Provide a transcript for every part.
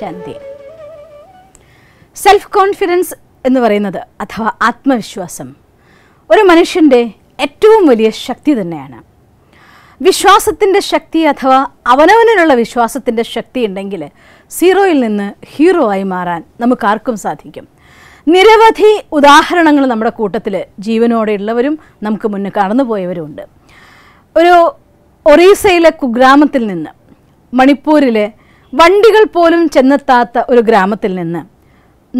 ശാന്തി self confidence എന്ന് പറയുന്നത് അഥവാ ആത്മവിശ്വാസം ഒരു മനുഷ്യൻ്റെ ഏറ്റവും വലിയ ശക്തി തന്നെയാണ് വിശ്വാസത്തിൻ്റെ ശക്തി അഥവാ അവനവനിലുള്ള വിശ്വാസത്തിൻ്റെ ശക്തി ഉണ്ടെങ്കിൽ സീറോയിൽ നിന്ന് ഹീറോ ആയി മാറാൻ നമുക്ക് ആർക്കും സാധിക്കും നിരവധി ഉദാഹരണങ്ങൾ നമ്മുടെ കൂട്ടത്തിൽ ജീവനോടെയുള്ളവരും നമുക്ക് മുന്നേ കടന്നുപോയവരുമുണ്ട് ഒരു ഒറീസയിലെ കുഗ്രാമത്തിൽ നിന്ന് മണിപ്പൂരിലെ വണ്ടികൾ പോലും ചെന്നെത്താത്ത ഒരു ഗ്രാമത്തിൽ നിന്ന്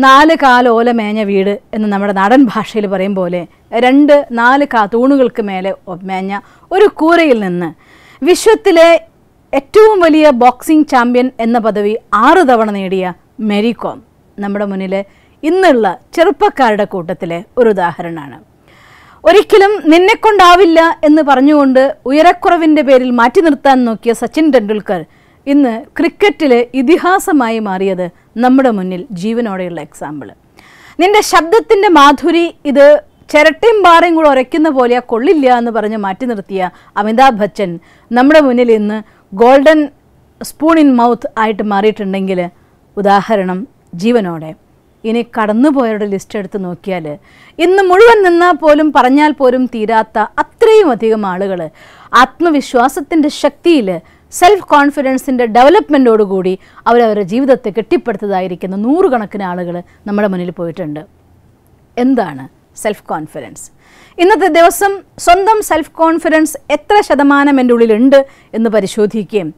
നാല് കാലോല മേഞ്ഞ വീട് എന്ന് നമ്മുടെ നാടൻ ഭാഷയിൽ പറയും പോലെ രണ്ട് നാല് കാ തൂണുകൾക്ക് മേലെ മേഞ്ഞ ഒരു കൂരയിൽ നിന്ന് വിശ്വത്തിലെ ഏറ്റവും വലിയ ബോക്സിംഗ് ചാമ്പ്യൻ എന്ന പദവി ആറ് തവണ നേടിയ മെരി കോം നമ്മുടെ മുന്നിലെ ഇന്നുള്ള ചെറുപ്പക്കാരുടെ കൂട്ടത്തിലെ ഒരു ഉദാഹരണമാണ് ഒരിക്കലും നിന്നെക്കൊണ്ടാവില്ല എന്ന് പറഞ്ഞുകൊണ്ട് ഉയരക്കുറവിൻ്റെ പേരിൽ മാറ്റി നിർത്താൻ നോക്കിയ സച്ചിൻ ടെണ്ടുൽക്കർ ഇന്ന് ക്രിക്കറ്റിൽ ഇതിഹാസമായി മാറിയത് നമ്മുടെ മുന്നിൽ ജീവനോടെയുള്ള എക്സാമ്പിൾ നിന്റെ ശബ്ദത്തിൻ്റെ മാധുരി ഇത് ചിരട്ടയും പാറയും കൂടെ ഉരയ്ക്കുന്ന പോലെ കൊള്ളില്ല എന്ന് പറഞ്ഞ് മാറ്റി നിർത്തിയ അമിതാഭ് ബച്ചൻ നമ്മുടെ മുന്നിൽ ഇന്ന് ഗോൾഡൻ സ്പൂൺ ഇൻ മൗത്ത് ആയിട്ട് മാറിയിട്ടുണ്ടെങ്കിൽ ഉദാഹരണം ജീവനോടെ ഇനി കടന്നുപോയവരുടെ ലിസ്റ്റ് എടുത്ത് നോക്കിയാൽ ഇന്ന് മുഴുവൻ നിന്നാൽ പോലും പറഞ്ഞാൽ പോലും തീരാത്ത അത്രയും അധികം ആളുകൾ ആത്മവിശ്വാസത്തിൻ്റെ ശക്തിയിൽ സെൽഫ് കോൺഫിഡൻസിൻ്റെ ഡെവലപ്മെൻറ്റോടുകൂടി അവരവരുടെ ജീവിതത്തെ കെട്ടിപ്പടുത്തതായിരിക്കുന്ന നൂറുകണക്കിന് ആളുകൾ നമ്മുടെ മുന്നിൽ പോയിട്ടുണ്ട് എന്താണ് സെൽഫ് കോൺഫിഡൻസ് ഇന്നത്തെ ദിവസം സ്വന്തം സെൽഫ് കോൺഫിഡൻസ് എത്ര ശതമാനം എൻ്റെ ഉള്ളിലുണ്ട് എന്ന് പരിശോധിക്കുകയും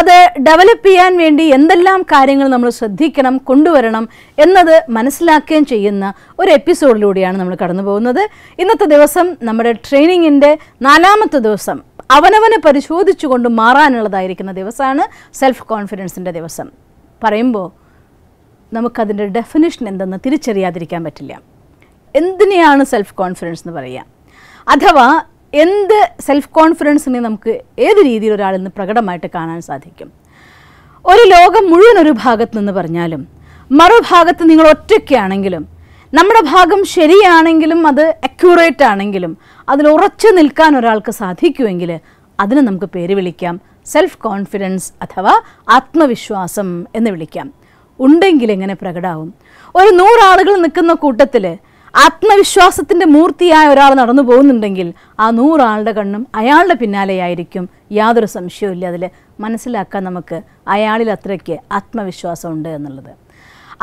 അത് ഡെവലപ്പ് ചെയ്യാൻ വേണ്ടി എന്തെല്ലാം കാര്യങ്ങൾ നമ്മൾ ശ്രദ്ധിക്കണം കൊണ്ടുവരണം എന്നത് മനസ്സിലാക്കുകയും ചെയ്യുന്ന ഒരു എപ്പിസോഡിലൂടെയാണ് നമ്മൾ കടന്നു പോകുന്നത് ഇന്നത്തെ ദിവസം നമ്മുടെ ട്രെയിനിങ്ങിൻ്റെ നാലാമത്തെ ദിവസം അവനവനെ പരിശോധിച്ചുകൊണ്ട് മാറാനുള്ളതായിരിക്കുന്ന ദിവസമാണ് സെൽഫ് കോൺഫിഡൻസിൻ്റെ ദിവസം പറയുമ്പോൾ നമുക്കതിൻ്റെ ഡെഫിനേഷൻ എന്തെന്ന് തിരിച്ചറിയാതിരിക്കാൻ പറ്റില്ല എന്തിനെയാണ് സെൽഫ് കോൺഫിഡൻസ് എന്ന് പറയുക അഥവാ എന്ത് സെൽഫ് കോൺഫിഡൻസിനെ നമുക്ക് ഏത് രീതിയിൽ ഒരാളിൽ നിന്ന് പ്രകടമായിട്ട് കാണാൻ സാധിക്കും ഒരു ലോകം മുഴുവൻ ഒരു ഭാഗത്ത് നിന്ന് പറഞ്ഞാലും മറുഭാഗത്ത് നിങ്ങൾ ഒറ്റയ്ക്കാണെങ്കിലും നമ്മുടെ ഭാഗം ശരിയാണെങ്കിലും അത് അക്യൂറേറ്റ് ആണെങ്കിലും അതിൽ ഉറച്ചു നിൽക്കാൻ ഒരാൾക്ക് സാധിക്കുമെങ്കിൽ അതിന് നമുക്ക് പേര് വിളിക്കാം സെൽഫ് കോൺഫിഡൻസ് അഥവാ ആത്മവിശ്വാസം എന്ന് വിളിക്കാം ഉണ്ടെങ്കിൽ എങ്ങനെ പ്രകടാവും ഒരു നൂറാളുകൾ നിൽക്കുന്ന കൂട്ടത്തിൽ ആത്മവിശ്വാസത്തിൻ്റെ മൂർത്തിയായ ഒരാൾ നടന്നു പോകുന്നുണ്ടെങ്കിൽ ആ നൂറാളുടെ കണ്ണും അയാളുടെ പിന്നാലെയായിരിക്കും യാതൊരു സംശയവും ഇല്ല അതിൽ മനസ്സിലാക്കാൻ നമുക്ക് അയാളിൽ അത്രയ്ക്ക് ആത്മവിശ്വാസമുണ്ട് എന്നുള്ളത്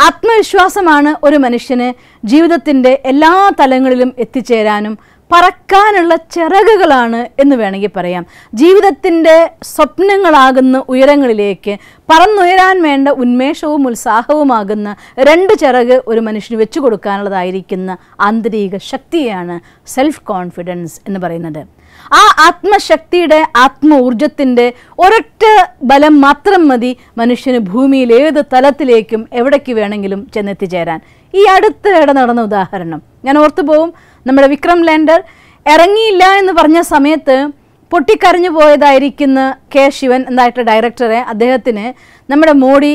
ആത്മവിശ്വാസമാണ് ഒരു മനുഷ്യന് ജീവിതത്തിൻ്റെ എല്ലാ തലങ്ങളിലും എത്തിച്ചേരാനും പറക്കാനുള്ള ചിറകുകളാണ് എന്ന് വേണമെങ്കിൽ പറയാം ജീവിതത്തിൻ്റെ സ്വപ്നങ്ങളാകുന്ന ഉയരങ്ങളിലേക്ക് പറന്നുയരാൻ വേണ്ട ഉന്മേഷവും ഉത്സാഹവുമാകുന്ന രണ്ട് ചിറക് ഒരു മനുഷ്യന് വെച്ചു കൊടുക്കാനുള്ളതായിരിക്കുന്ന ആന്തരിക ശക്തിയാണ് സെൽഫ് കോൺഫിഡൻസ് എന്ന് പറയുന്നത് ആ ആത്മശക്തിയുടെ ആത്മ ഊർജത്തിൻ്റെ ഒരൊറ്റ ബലം മാത്രം മതി മനുഷ്യന് ഭൂമിയിൽ ഏത് തലത്തിലേക്കും എവിടേക്ക് വേണമെങ്കിലും ചെന്നെത്തിച്ചേരാൻ ഈ അടുത്തിടെ നടന്ന ഉദാഹരണം ഞാൻ ഓർത്തു പോവും നമ്മുടെ വിക്രം ലാൻഡർ ഇറങ്ങിയില്ല എന്ന് പറഞ്ഞ സമയത്ത് പൊട്ടിക്കരഞ്ഞു പോയതായിരിക്കുന്ന കെ ശിവൻ എന്നായിട്ട് ഡയറക്ടറെ അദ്ദേഹത്തിന് നമ്മുടെ മോഡി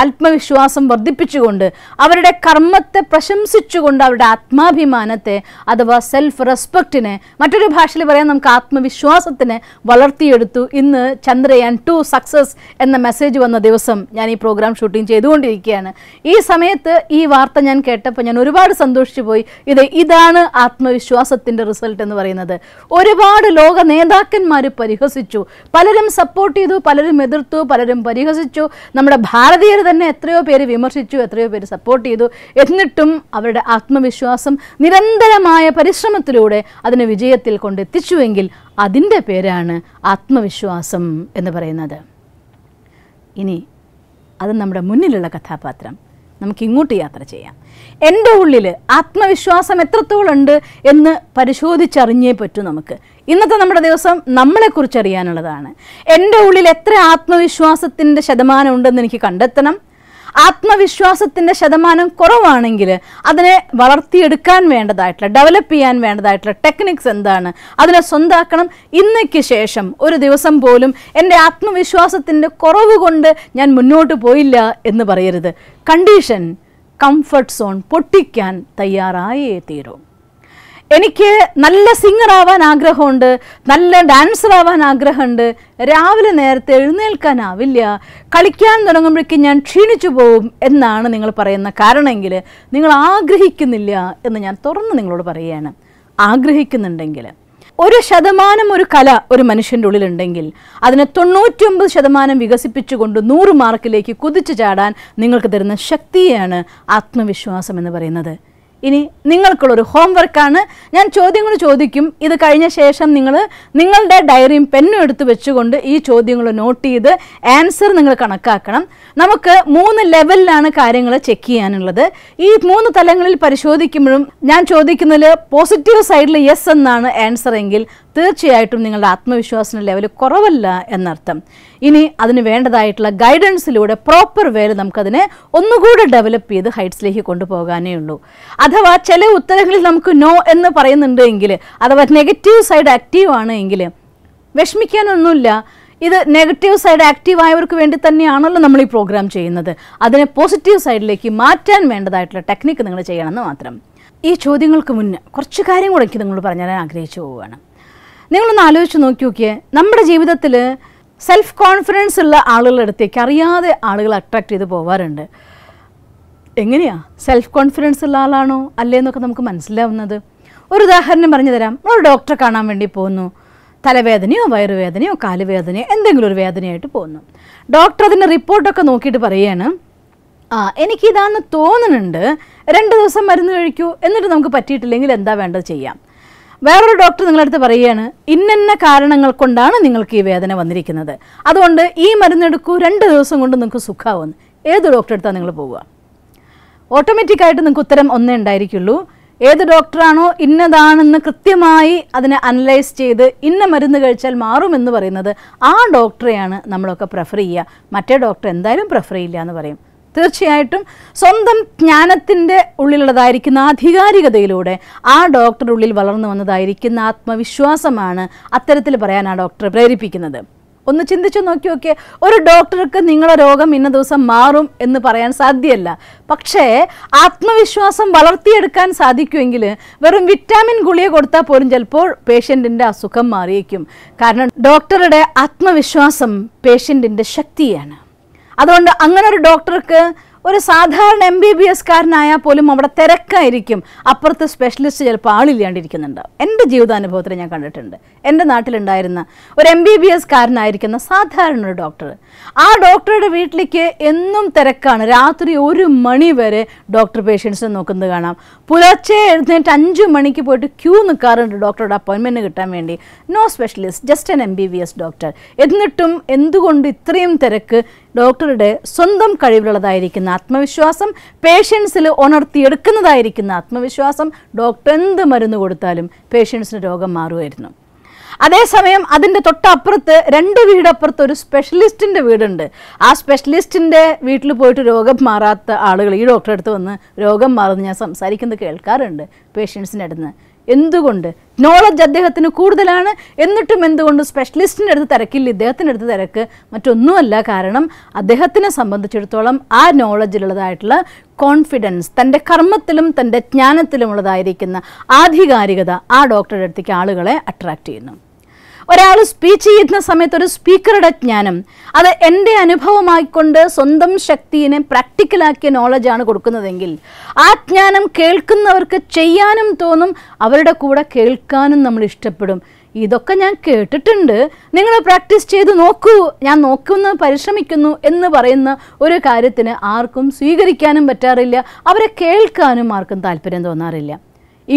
ആത്മവിശ്വാസം വർദ്ധിപ്പിച്ചുകൊണ്ട് അവരുടെ കർമ്മത്തെ പ്രശംസിച്ചുകൊണ്ട് അവരുടെ ആത്മാഭിമാനത്തെ അഥവാ സെൽഫ് റെസ്പെക്റ്റിനെ മറ്റൊരു ഭാഷയിൽ പറയാൻ നമുക്ക് ആത്മവിശ്വാസത്തിന് വളർത്തിയെടുത്തു ഇന്ന് ചന്ദ്രയാൻ ടു സക്സസ് എന്ന മെസ്സേജ് വന്ന ദിവസം ഞാൻ ഈ പ്രോഗ്രാം ഷൂട്ടിംഗ് ചെയ്തുകൊണ്ടിരിക്കുകയാണ് ഈ സമയത്ത് ഈ വാർത്ത ഞാൻ കേട്ടപ്പോൾ ഞാൻ ഒരുപാട് സന്തോഷിച്ചു പോയി ഇത് ഇതാണ് ആത്മവിശ്വാസത്തിൻ്റെ റിസൾട്ട് എന്ന് പറയുന്നത് ഒരുപാട് ലോക നേതാക്കന്മാർ പരിഹസിച്ചു പലരും സപ്പോർട്ട് ചെയ്തു പലരും എതിർത്തു പലരും പരിഹസിച്ചു നമ്മുടെ ഭാരത ഭാരതീയർ തന്നെ എത്രയോ പേര് വിമർശിച്ചു എത്രയോ പേര് സപ്പോർട്ട് ചെയ്തു എന്നിട്ടും അവരുടെ ആത്മവിശ്വാസം നിരന്തരമായ പരിശ്രമത്തിലൂടെ അതിനെ വിജയത്തിൽ കൊണ്ടെത്തിച്ചുവെങ്കിൽ അതിൻ്റെ പേരാണ് ആത്മവിശ്വാസം എന്ന് പറയുന്നത് ഇനി അത് നമ്മുടെ മുന്നിലുള്ള കഥാപാത്രം നമുക്ക് ഇങ്ങോട്ട് യാത്ര ചെയ്യാം എൻ്റെ ഉള്ളിൽ ആത്മവിശ്വാസം എത്രത്തോളം ഉണ്ട് എന്ന് പരിശോധിച്ചറിഞ്ഞേ പറ്റൂ നമുക്ക് ഇന്നത്തെ നമ്മുടെ ദിവസം നമ്മളെക്കുറിച്ച് അറിയാനുള്ളതാണ് എൻ്റെ ഉള്ളിൽ എത്ര ആത്മവിശ്വാസത്തിൻ്റെ ശതമാനം ഉണ്ടെന്ന് എനിക്ക് കണ്ടെത്തണം ആത്മവിശ്വാസത്തിൻ്റെ ശതമാനം കുറവാണെങ്കിൽ അതിനെ വളർത്തിയെടുക്കാൻ വേണ്ടതായിട്ടുള്ള ഡെവലപ്പ് ചെയ്യാൻ വേണ്ടതായിട്ടുള്ള ടെക്നിക്സ് എന്താണ് അതിനെ സ്വന്താക്കണം ഇന്നയ്ക്ക് ശേഷം ഒരു ദിവസം പോലും എൻ്റെ ആത്മവിശ്വാസത്തിൻ്റെ കുറവ് കൊണ്ട് ഞാൻ മുന്നോട്ട് പോയില്ല എന്ന് പറയരുത് കണ്ടീഷൻ കംഫർട്ട് സോൺ പൊട്ടിക്കാൻ തയ്യാറായേ തീരും എനിക്ക് നല്ല സിംഗർ ആവാൻ ആഗ്രഹമുണ്ട് നല്ല ഡാൻസർ ആവാൻ ആഗ്രഹമുണ്ട് രാവിലെ നേരത്തെ എഴുന്നേൽക്കാനാവില്ല കളിക്കാൻ തുടങ്ങുമ്പോഴേക്കും ഞാൻ ക്ഷീണിച്ചു പോകും എന്നാണ് നിങ്ങൾ പറയുന്ന കാരണമെങ്കിൽ നിങ്ങൾ ആഗ്രഹിക്കുന്നില്ല എന്ന് ഞാൻ തുറന്ന് നിങ്ങളോട് പറയുകയാണ് ആഗ്രഹിക്കുന്നുണ്ടെങ്കിൽ ഒരു ശതമാനം ഒരു കല ഒരു മനുഷ്യൻ്റെ ഉള്ളിലുണ്ടെങ്കിൽ അതിനെ തൊണ്ണൂറ്റൊമ്പത് ശതമാനം വികസിപ്പിച്ചുകൊണ്ട് നൂറ് മാർക്കിലേക്ക് കുതിച്ചു ചാടാൻ നിങ്ങൾക്ക് തരുന്ന ശക്തിയാണ് ആത്മവിശ്വാസം എന്ന് പറയുന്നത് ഇനി നിങ്ങൾക്കുള്ളൊരു ഹോംവർക്കാണ് ഞാൻ ചോദ്യങ്ങൾ ചോദിക്കും ഇത് കഴിഞ്ഞ ശേഷം നിങ്ങൾ നിങ്ങളുടെ ഡയറിയും പെന്നും എടുത്ത് വെച്ചുകൊണ്ട് ഈ ചോദ്യങ്ങൾ നോട്ട് ചെയ്ത് ആൻസർ നിങ്ങൾ കണക്കാക്കണം നമുക്ക് മൂന്ന് ലെവലിലാണ് കാര്യങ്ങൾ ചെക്ക് ചെയ്യാനുള്ളത് ഈ മൂന്ന് തലങ്ങളിൽ പരിശോധിക്കുമ്പോഴും ഞാൻ ചോദിക്കുന്നതിൽ പോസിറ്റീവ് സൈഡിൽ യെസ് എന്നാണ് ആൻസർ എങ്കിൽ തീർച്ചയായിട്ടും നിങ്ങളുടെ ആത്മവിശ്വാസത്തിൻ്റെ ലെവൽ കുറവല്ല എന്നർത്ഥം ഇനി അതിന് വേണ്ടതായിട്ടുള്ള ഗൈഡൻസിലൂടെ പ്രോപ്പർ വേല് നമുക്കതിനെ ഒന്നുകൂടെ ഡെവലപ്പ് ചെയ്ത് ഹൈറ്റ്സിലേക്ക് കൊണ്ടുപോകാനേ ഉള്ളൂ അഥവാ ചില ഉത്തരങ്ങളിൽ നമുക്ക് നോ എന്ന് പറയുന്നുണ്ട് എങ്കിൽ അഥവാ നെഗറ്റീവ് സൈഡ് ആക്റ്റീവ് ആണ് എങ്കിൽ വിഷമിക്കാനൊന്നുമില്ല ഇത് നെഗറ്റീവ് സൈഡ് ആക്റ്റീവ് ആയവർക്ക് വേണ്ടി തന്നെയാണല്ലോ നമ്മൾ ഈ പ്രോഗ്രാം ചെയ്യുന്നത് അതിനെ പോസിറ്റീവ് സൈഡിലേക്ക് മാറ്റാൻ വേണ്ടതായിട്ടുള്ള ടെക്നിക്ക് നിങ്ങൾ ചെയ്യണമെന്ന് മാത്രം ഈ ചോദ്യങ്ങൾക്ക് മുന്നേ കുറച്ച് കാര്യം കൂടെ എനിക്ക് നിങ്ങളോട് പറഞ്ഞാൽ ആഗ്രഹിച്ചു പോവുകയാണ് നിങ്ങളൊന്ന് ആലോചിച്ച് നോക്കി നോക്കിയേ നമ്മുടെ ജീവിതത്തിൽ സെൽഫ് കോൺഫിഡൻസ് ഉള്ള ആളുകളുടെ അടുത്തേക്ക് അറിയാതെ ആളുകൾ അട്രാക്ട് ചെയ്ത് പോവാറുണ്ട് എങ്ങനെയാ സെൽഫ് കോൺഫിഡൻസ് ഉള്ള ആളാണോ അല്ലേന്നൊക്കെ നമുക്ക് മനസ്സിലാവുന്നത് ഒരു ഉദാഹരണം പറഞ്ഞു തരാം ഒരു ഡോക്ടറെ കാണാൻ വേണ്ടി പോകുന്നു തലവേദനയോ വയറുവേദനയോ കാലുവേദനയോ എന്തെങ്കിലും ഒരു വേദനയായിട്ട് പോകുന്നു ഡോക്ടർ അതിൻ്റെ റിപ്പോർട്ടൊക്കെ നോക്കിയിട്ട് പറയാണ് ആ എനിക്കിതാന്ന് തോന്നുന്നുണ്ട് രണ്ട് ദിവസം മരുന്ന് കഴിക്കൂ എന്നിട്ട് നമുക്ക് പറ്റിയിട്ടില്ലെങ്കിൽ എന്താ വേണ്ടത് ചെയ്യാം വേറൊരു ഡോക്ടർ അടുത്ത് പറയുകയാണ് ഇന്നന്ന കാരണങ്ങൾ കൊണ്ടാണ് നിങ്ങൾക്ക് ഈ വേദന വന്നിരിക്കുന്നത് അതുകൊണ്ട് ഈ മരുന്നെടുക്കൂ രണ്ട് ദിവസം കൊണ്ട് നിങ്ങൾക്ക് സുഖമാവും ഏത് ഡോക്ടർ എടുത്താൽ നിങ്ങൾ പോവുക ഓട്ടോമാറ്റിക്കായിട്ട് നിങ്ങൾക്ക് ഉത്തരം ഒന്നേ ഉണ്ടായിരിക്കുള്ളൂ ഏത് ഡോക്ടറാണോ ഇന്നതാണെന്ന് കൃത്യമായി അതിനെ അനലൈസ് ചെയ്ത് ഇന്ന മരുന്ന് കഴിച്ചാൽ മാറുമെന്ന് പറയുന്നത് ആ ഡോക്ടറെയാണ് നമ്മളൊക്കെ പ്രിഫർ ചെയ്യുക മറ്റേ ഡോക്ടർ എന്തായാലും പ്രിഫർ ചെയ്യില്ല എന്ന് പറയും തീർച്ചയായിട്ടും സ്വന്തം ജ്ഞാനത്തിൻ്റെ ഉള്ളിലുള്ളതായിരിക്കുന്ന ആധികാരികതയിലൂടെ ആ ഡോക്ടറുടെ ഉള്ളിൽ വളർന്നു വന്നതായിരിക്കുന്ന ആത്മവിശ്വാസമാണ് അത്തരത്തിൽ പറയാൻ ആ ഡോക്ടർ പ്രേരിപ്പിക്കുന്നത് ഒന്ന് ചിന്തിച്ചു നോക്കി നോക്കിയേ ഒരു ഡോക്ടർക്ക് നിങ്ങളുടെ രോഗം ഇന്ന ദിവസം മാറും എന്ന് പറയാൻ സാധ്യമല്ല പക്ഷേ ആത്മവിശ്വാസം വളർത്തിയെടുക്കാൻ സാധിക്കുമെങ്കിൽ വെറും വിറ്റാമിൻ ഗുളിക കൊടുത്താൽ പോലും ചിലപ്പോൾ പേഷ്യൻറ്റിൻ്റെ അസുഖം മാറിയേക്കും കാരണം ഡോക്ടറുടെ ആത്മവിശ്വാസം പേഷ്യൻറ്റിൻ്റെ ശക്തിയാണ് അതുകൊണ്ട് അങ്ങനെ ഒരു ഡോക്ടർക്ക് ഒരു സാധാരണ എം ബി ബി കാരനായാൽ പോലും അവിടെ തിരക്കായിരിക്കും അപ്പുറത്ത് സ്പെഷ്യലിസ്റ്റ് ചിലപ്പോൾ ആളില്ലാണ്ടിരിക്കുന്നുണ്ട് എൻ്റെ ജീവിതാനുഭവത്തിൽ ഞാൻ കണ്ടിട്ടുണ്ട് എൻ്റെ നാട്ടിലുണ്ടായിരുന്ന ഒരു എം ബി ബി കാരനായിരിക്കുന്ന സാധാരണ ഒരു ഡോക്ടർ ആ ഡോക്ടറുടെ വീട്ടിലേക്ക് എന്നും തിരക്കാണ് രാത്രി ഒരു മണി വരെ ഡോക്ടർ പേഷ്യൻസിനെ നോക്കുന്നത് കാണാം പുലർച്ചെ എഴുന്നേറ്റ് അഞ്ച് മണിക്ക് പോയിട്ട് ക്യൂ നിൽക്കാറുണ്ട് ഡോക്ടറുടെ അപ്പോയിൻമെൻറ്റ് കിട്ടാൻ വേണ്ടി no specialist just an M B B S doctor എന്നിട്ടും എന്തുകൊണ്ട് ഇത്രയും തിരക്ക് ഡോക്ടറുടെ സ്വന്തം കഴിവിലുള്ളതായിരിക്കുന്ന ആത്മവിശ്വാസം പേഷ്യൻസിൽ ഉണർത്തിയെടുക്കുന്നതായിരിക്കുന്ന ആത്മവിശ്വാസം ഡോക്ടർ എന്ത് മരുന്ന് കൊടുത്താലും പേഷ്യൻസിന് രോഗം മാറുമായിരുന്നു അതേസമയം അതിൻ്റെ തൊട്ടപ്പുറത്ത് രണ്ട് വീടപ്പുറത്ത് ഒരു സ്പെഷ്യലിസ്റ്റിൻ്റെ വീടുണ്ട് ആ സ്പെഷ്യലിസ്റ്റിൻ്റെ വീട്ടിൽ പോയിട്ട് രോഗം മാറാത്ത ആളുകൾ ഈ ഡോക്ടറെ അടുത്ത് വന്ന് രോഗം മാറുന്നു ഞാൻ സംസാരിക്കുന്നത് കേൾക്കാറുണ്ട് പേഷ്യൻസിൻ്റെ അടുത്ത് എന്തുകൊണ്ട് നോളജ് അദ്ദേഹത്തിന് കൂടുതലാണ് എന്നിട്ടും എന്തുകൊണ്ട് സ്പെഷ്യലിസ്റ്റിൻ്റെ അടുത്ത് തിരക്കില്ല ഇദ്ദേഹത്തിൻ്റെ അടുത്ത് തിരക്ക് മറ്റൊന്നുമല്ല കാരണം അദ്ദേഹത്തിനെ സംബന്ധിച്ചിടത്തോളം ആ നോളജിലുള്ളതായിട്ടുള്ള കോൺഫിഡൻസ് തൻ്റെ കർമ്മത്തിലും തൻ്റെ ജ്ഞാനത്തിലുമുള്ളതായിരിക്കുന്ന ആധികാരികത ആ ഡോക്ടറുടെ അടുത്തേക്ക് ആളുകളെ അട്രാക്റ്റ് ചെയ്യുന്നു ഒരാൾ സ്പീച്ച് ചെയ്യുന്ന സമയത്ത് ഒരു സ്പീക്കറുടെ ജ്ഞാനം അത് എൻ്റെ അനുഭവമായിക്കൊണ്ട് സ്വന്തം ശക്തിനെ പ്രാക്ടിക്കലാക്കിയ നോളജാണ് കൊടുക്കുന്നതെങ്കിൽ ആ ജ്ഞാനം കേൾക്കുന്നവർക്ക് ചെയ്യാനും തോന്നും അവരുടെ കൂടെ കേൾക്കാനും നമ്മൾ ഇഷ്ടപ്പെടും ഇതൊക്കെ ഞാൻ കേട്ടിട്ടുണ്ട് നിങ്ങൾ പ്രാക്ടീസ് ചെയ്ത് നോക്കൂ ഞാൻ നോക്കുന്നു പരിശ്രമിക്കുന്നു എന്ന് പറയുന്ന ഒരു കാര്യത്തിന് ആർക്കും സ്വീകരിക്കാനും പറ്റാറില്ല അവരെ കേൾക്കാനും ആർക്കും താല്പര്യം തോന്നാറില്ല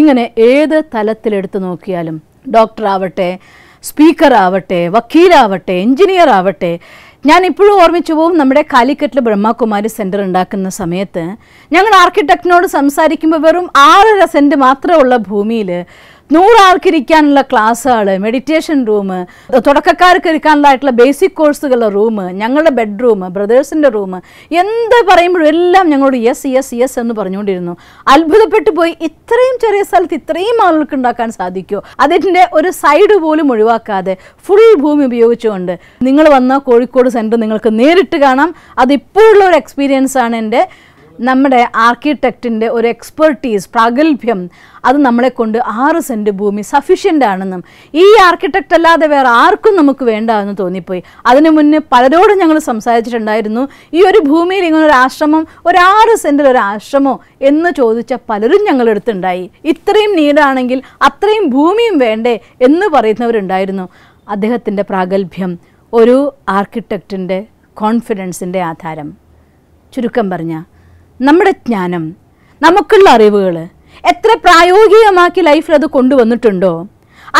ഇങ്ങനെ ഏത് തലത്തിലെടുത്ത് നോക്കിയാലും ഡോക്ടർ ആവട്ടെ സ്പീക്കറാവട്ടെ വക്കീലാവട്ടെ എഞ്ചിനീയർ ആവട്ടെ ഞാൻ ഇപ്പോഴും ഓർമ്മിച്ചു പോകും നമ്മുടെ കാലിക്കറ്റിൽ ബ്രഹ്മകുമാരി സെൻറ്റർ ഉണ്ടാക്കുന്ന സമയത്ത് ഞങ്ങൾ ആർക്കിടെക്റ്റിനോട് സംസാരിക്കുമ്പോൾ വെറും ആറര സെൻറ്റ് മാത്രമുള്ള ഭൂമിയിൽ നൂറാൾക്ക് ഇരിക്കാനുള്ള ക്ലാസ്സുകൾ മെഡിറ്റേഷൻ റൂം തുടക്കക്കാർക്ക് ഇരിക്കാനുള്ളതായിട്ടുള്ള ബേസിക് കോഴ്സുകളുടെ റൂം ഞങ്ങളുടെ ബെഡ്റൂം ബ്രദേഴ്സിൻ്റെ റൂം എന്ത് പറയുമ്പോഴും എല്ലാം ഞങ്ങളോട് യെസ് യെസ് യെസ് എന്ന് പറഞ്ഞുകൊണ്ടിരുന്നു അത്ഭുതപ്പെട്ടു പോയി ഇത്രയും ചെറിയ സ്ഥലത്ത് ഇത്രയും ആളുകൾക്ക് ഉണ്ടാക്കാൻ സാധിക്കുമോ അതിൻ്റെ ഒരു സൈഡ് പോലും ഒഴിവാക്കാതെ ഫുൾ ഭൂമി ഉപയോഗിച്ചുകൊണ്ട് നിങ്ങൾ വന്ന കോഴിക്കോട് സെൻറ്റർ നിങ്ങൾക്ക് നേരിട്ട് കാണാം അതിപ്പോഴുള്ള ഒരു എക്സ്പീരിയൻസ് ആണ് എൻ്റെ നമ്മുടെ ആർക്കിടെക്റ്റിൻ്റെ ഒരു എക്സ്പെർട്ടീസ് പ്രാഗൽഭ്യം അത് നമ്മളെ കൊണ്ട് ആറ് സെൻറ്റ് ഭൂമി സഫീഷ്യൻ്റ് ആണെന്നും ഈ ആർക്കിടെക്റ്റ് അല്ലാതെ വേറെ ആർക്കും നമുക്ക് വേണ്ട എന്ന് തോന്നിപ്പോയി അതിന് മുന്നേ പലരോടും ഞങ്ങൾ സംസാരിച്ചിട്ടുണ്ടായിരുന്നു ഈ ഒരു ഭൂമിയിൽ ഇങ്ങനെ ഒരു ആശ്രമം ഒരാറ് സെൻറ്റിൽ ഒരു ആശ്രമോ എന്ന് ചോദിച്ച പലരും ഞങ്ങളെടുത്തുണ്ടായി ഇത്രയും നീടാണെങ്കിൽ അത്രയും ഭൂമിയും വേണ്ടേ എന്ന് പറയുന്നവരുണ്ടായിരുന്നു അദ്ദേഹത്തിൻ്റെ പ്രാഗൽഭ്യം ഒരു ആർക്കിടെക്റ്റിൻ്റെ കോൺഫിഡൻസിൻ്റെ ആധാരം ചുരുക്കം പറഞ്ഞാൽ നമ്മുടെ ജ്ഞാനം നമുക്കുള്ള അറിവുകൾ എത്ര പ്രായോഗികമാക്കി ലൈഫിൽ അത് കൊണ്ടുവന്നിട്ടുണ്ടോ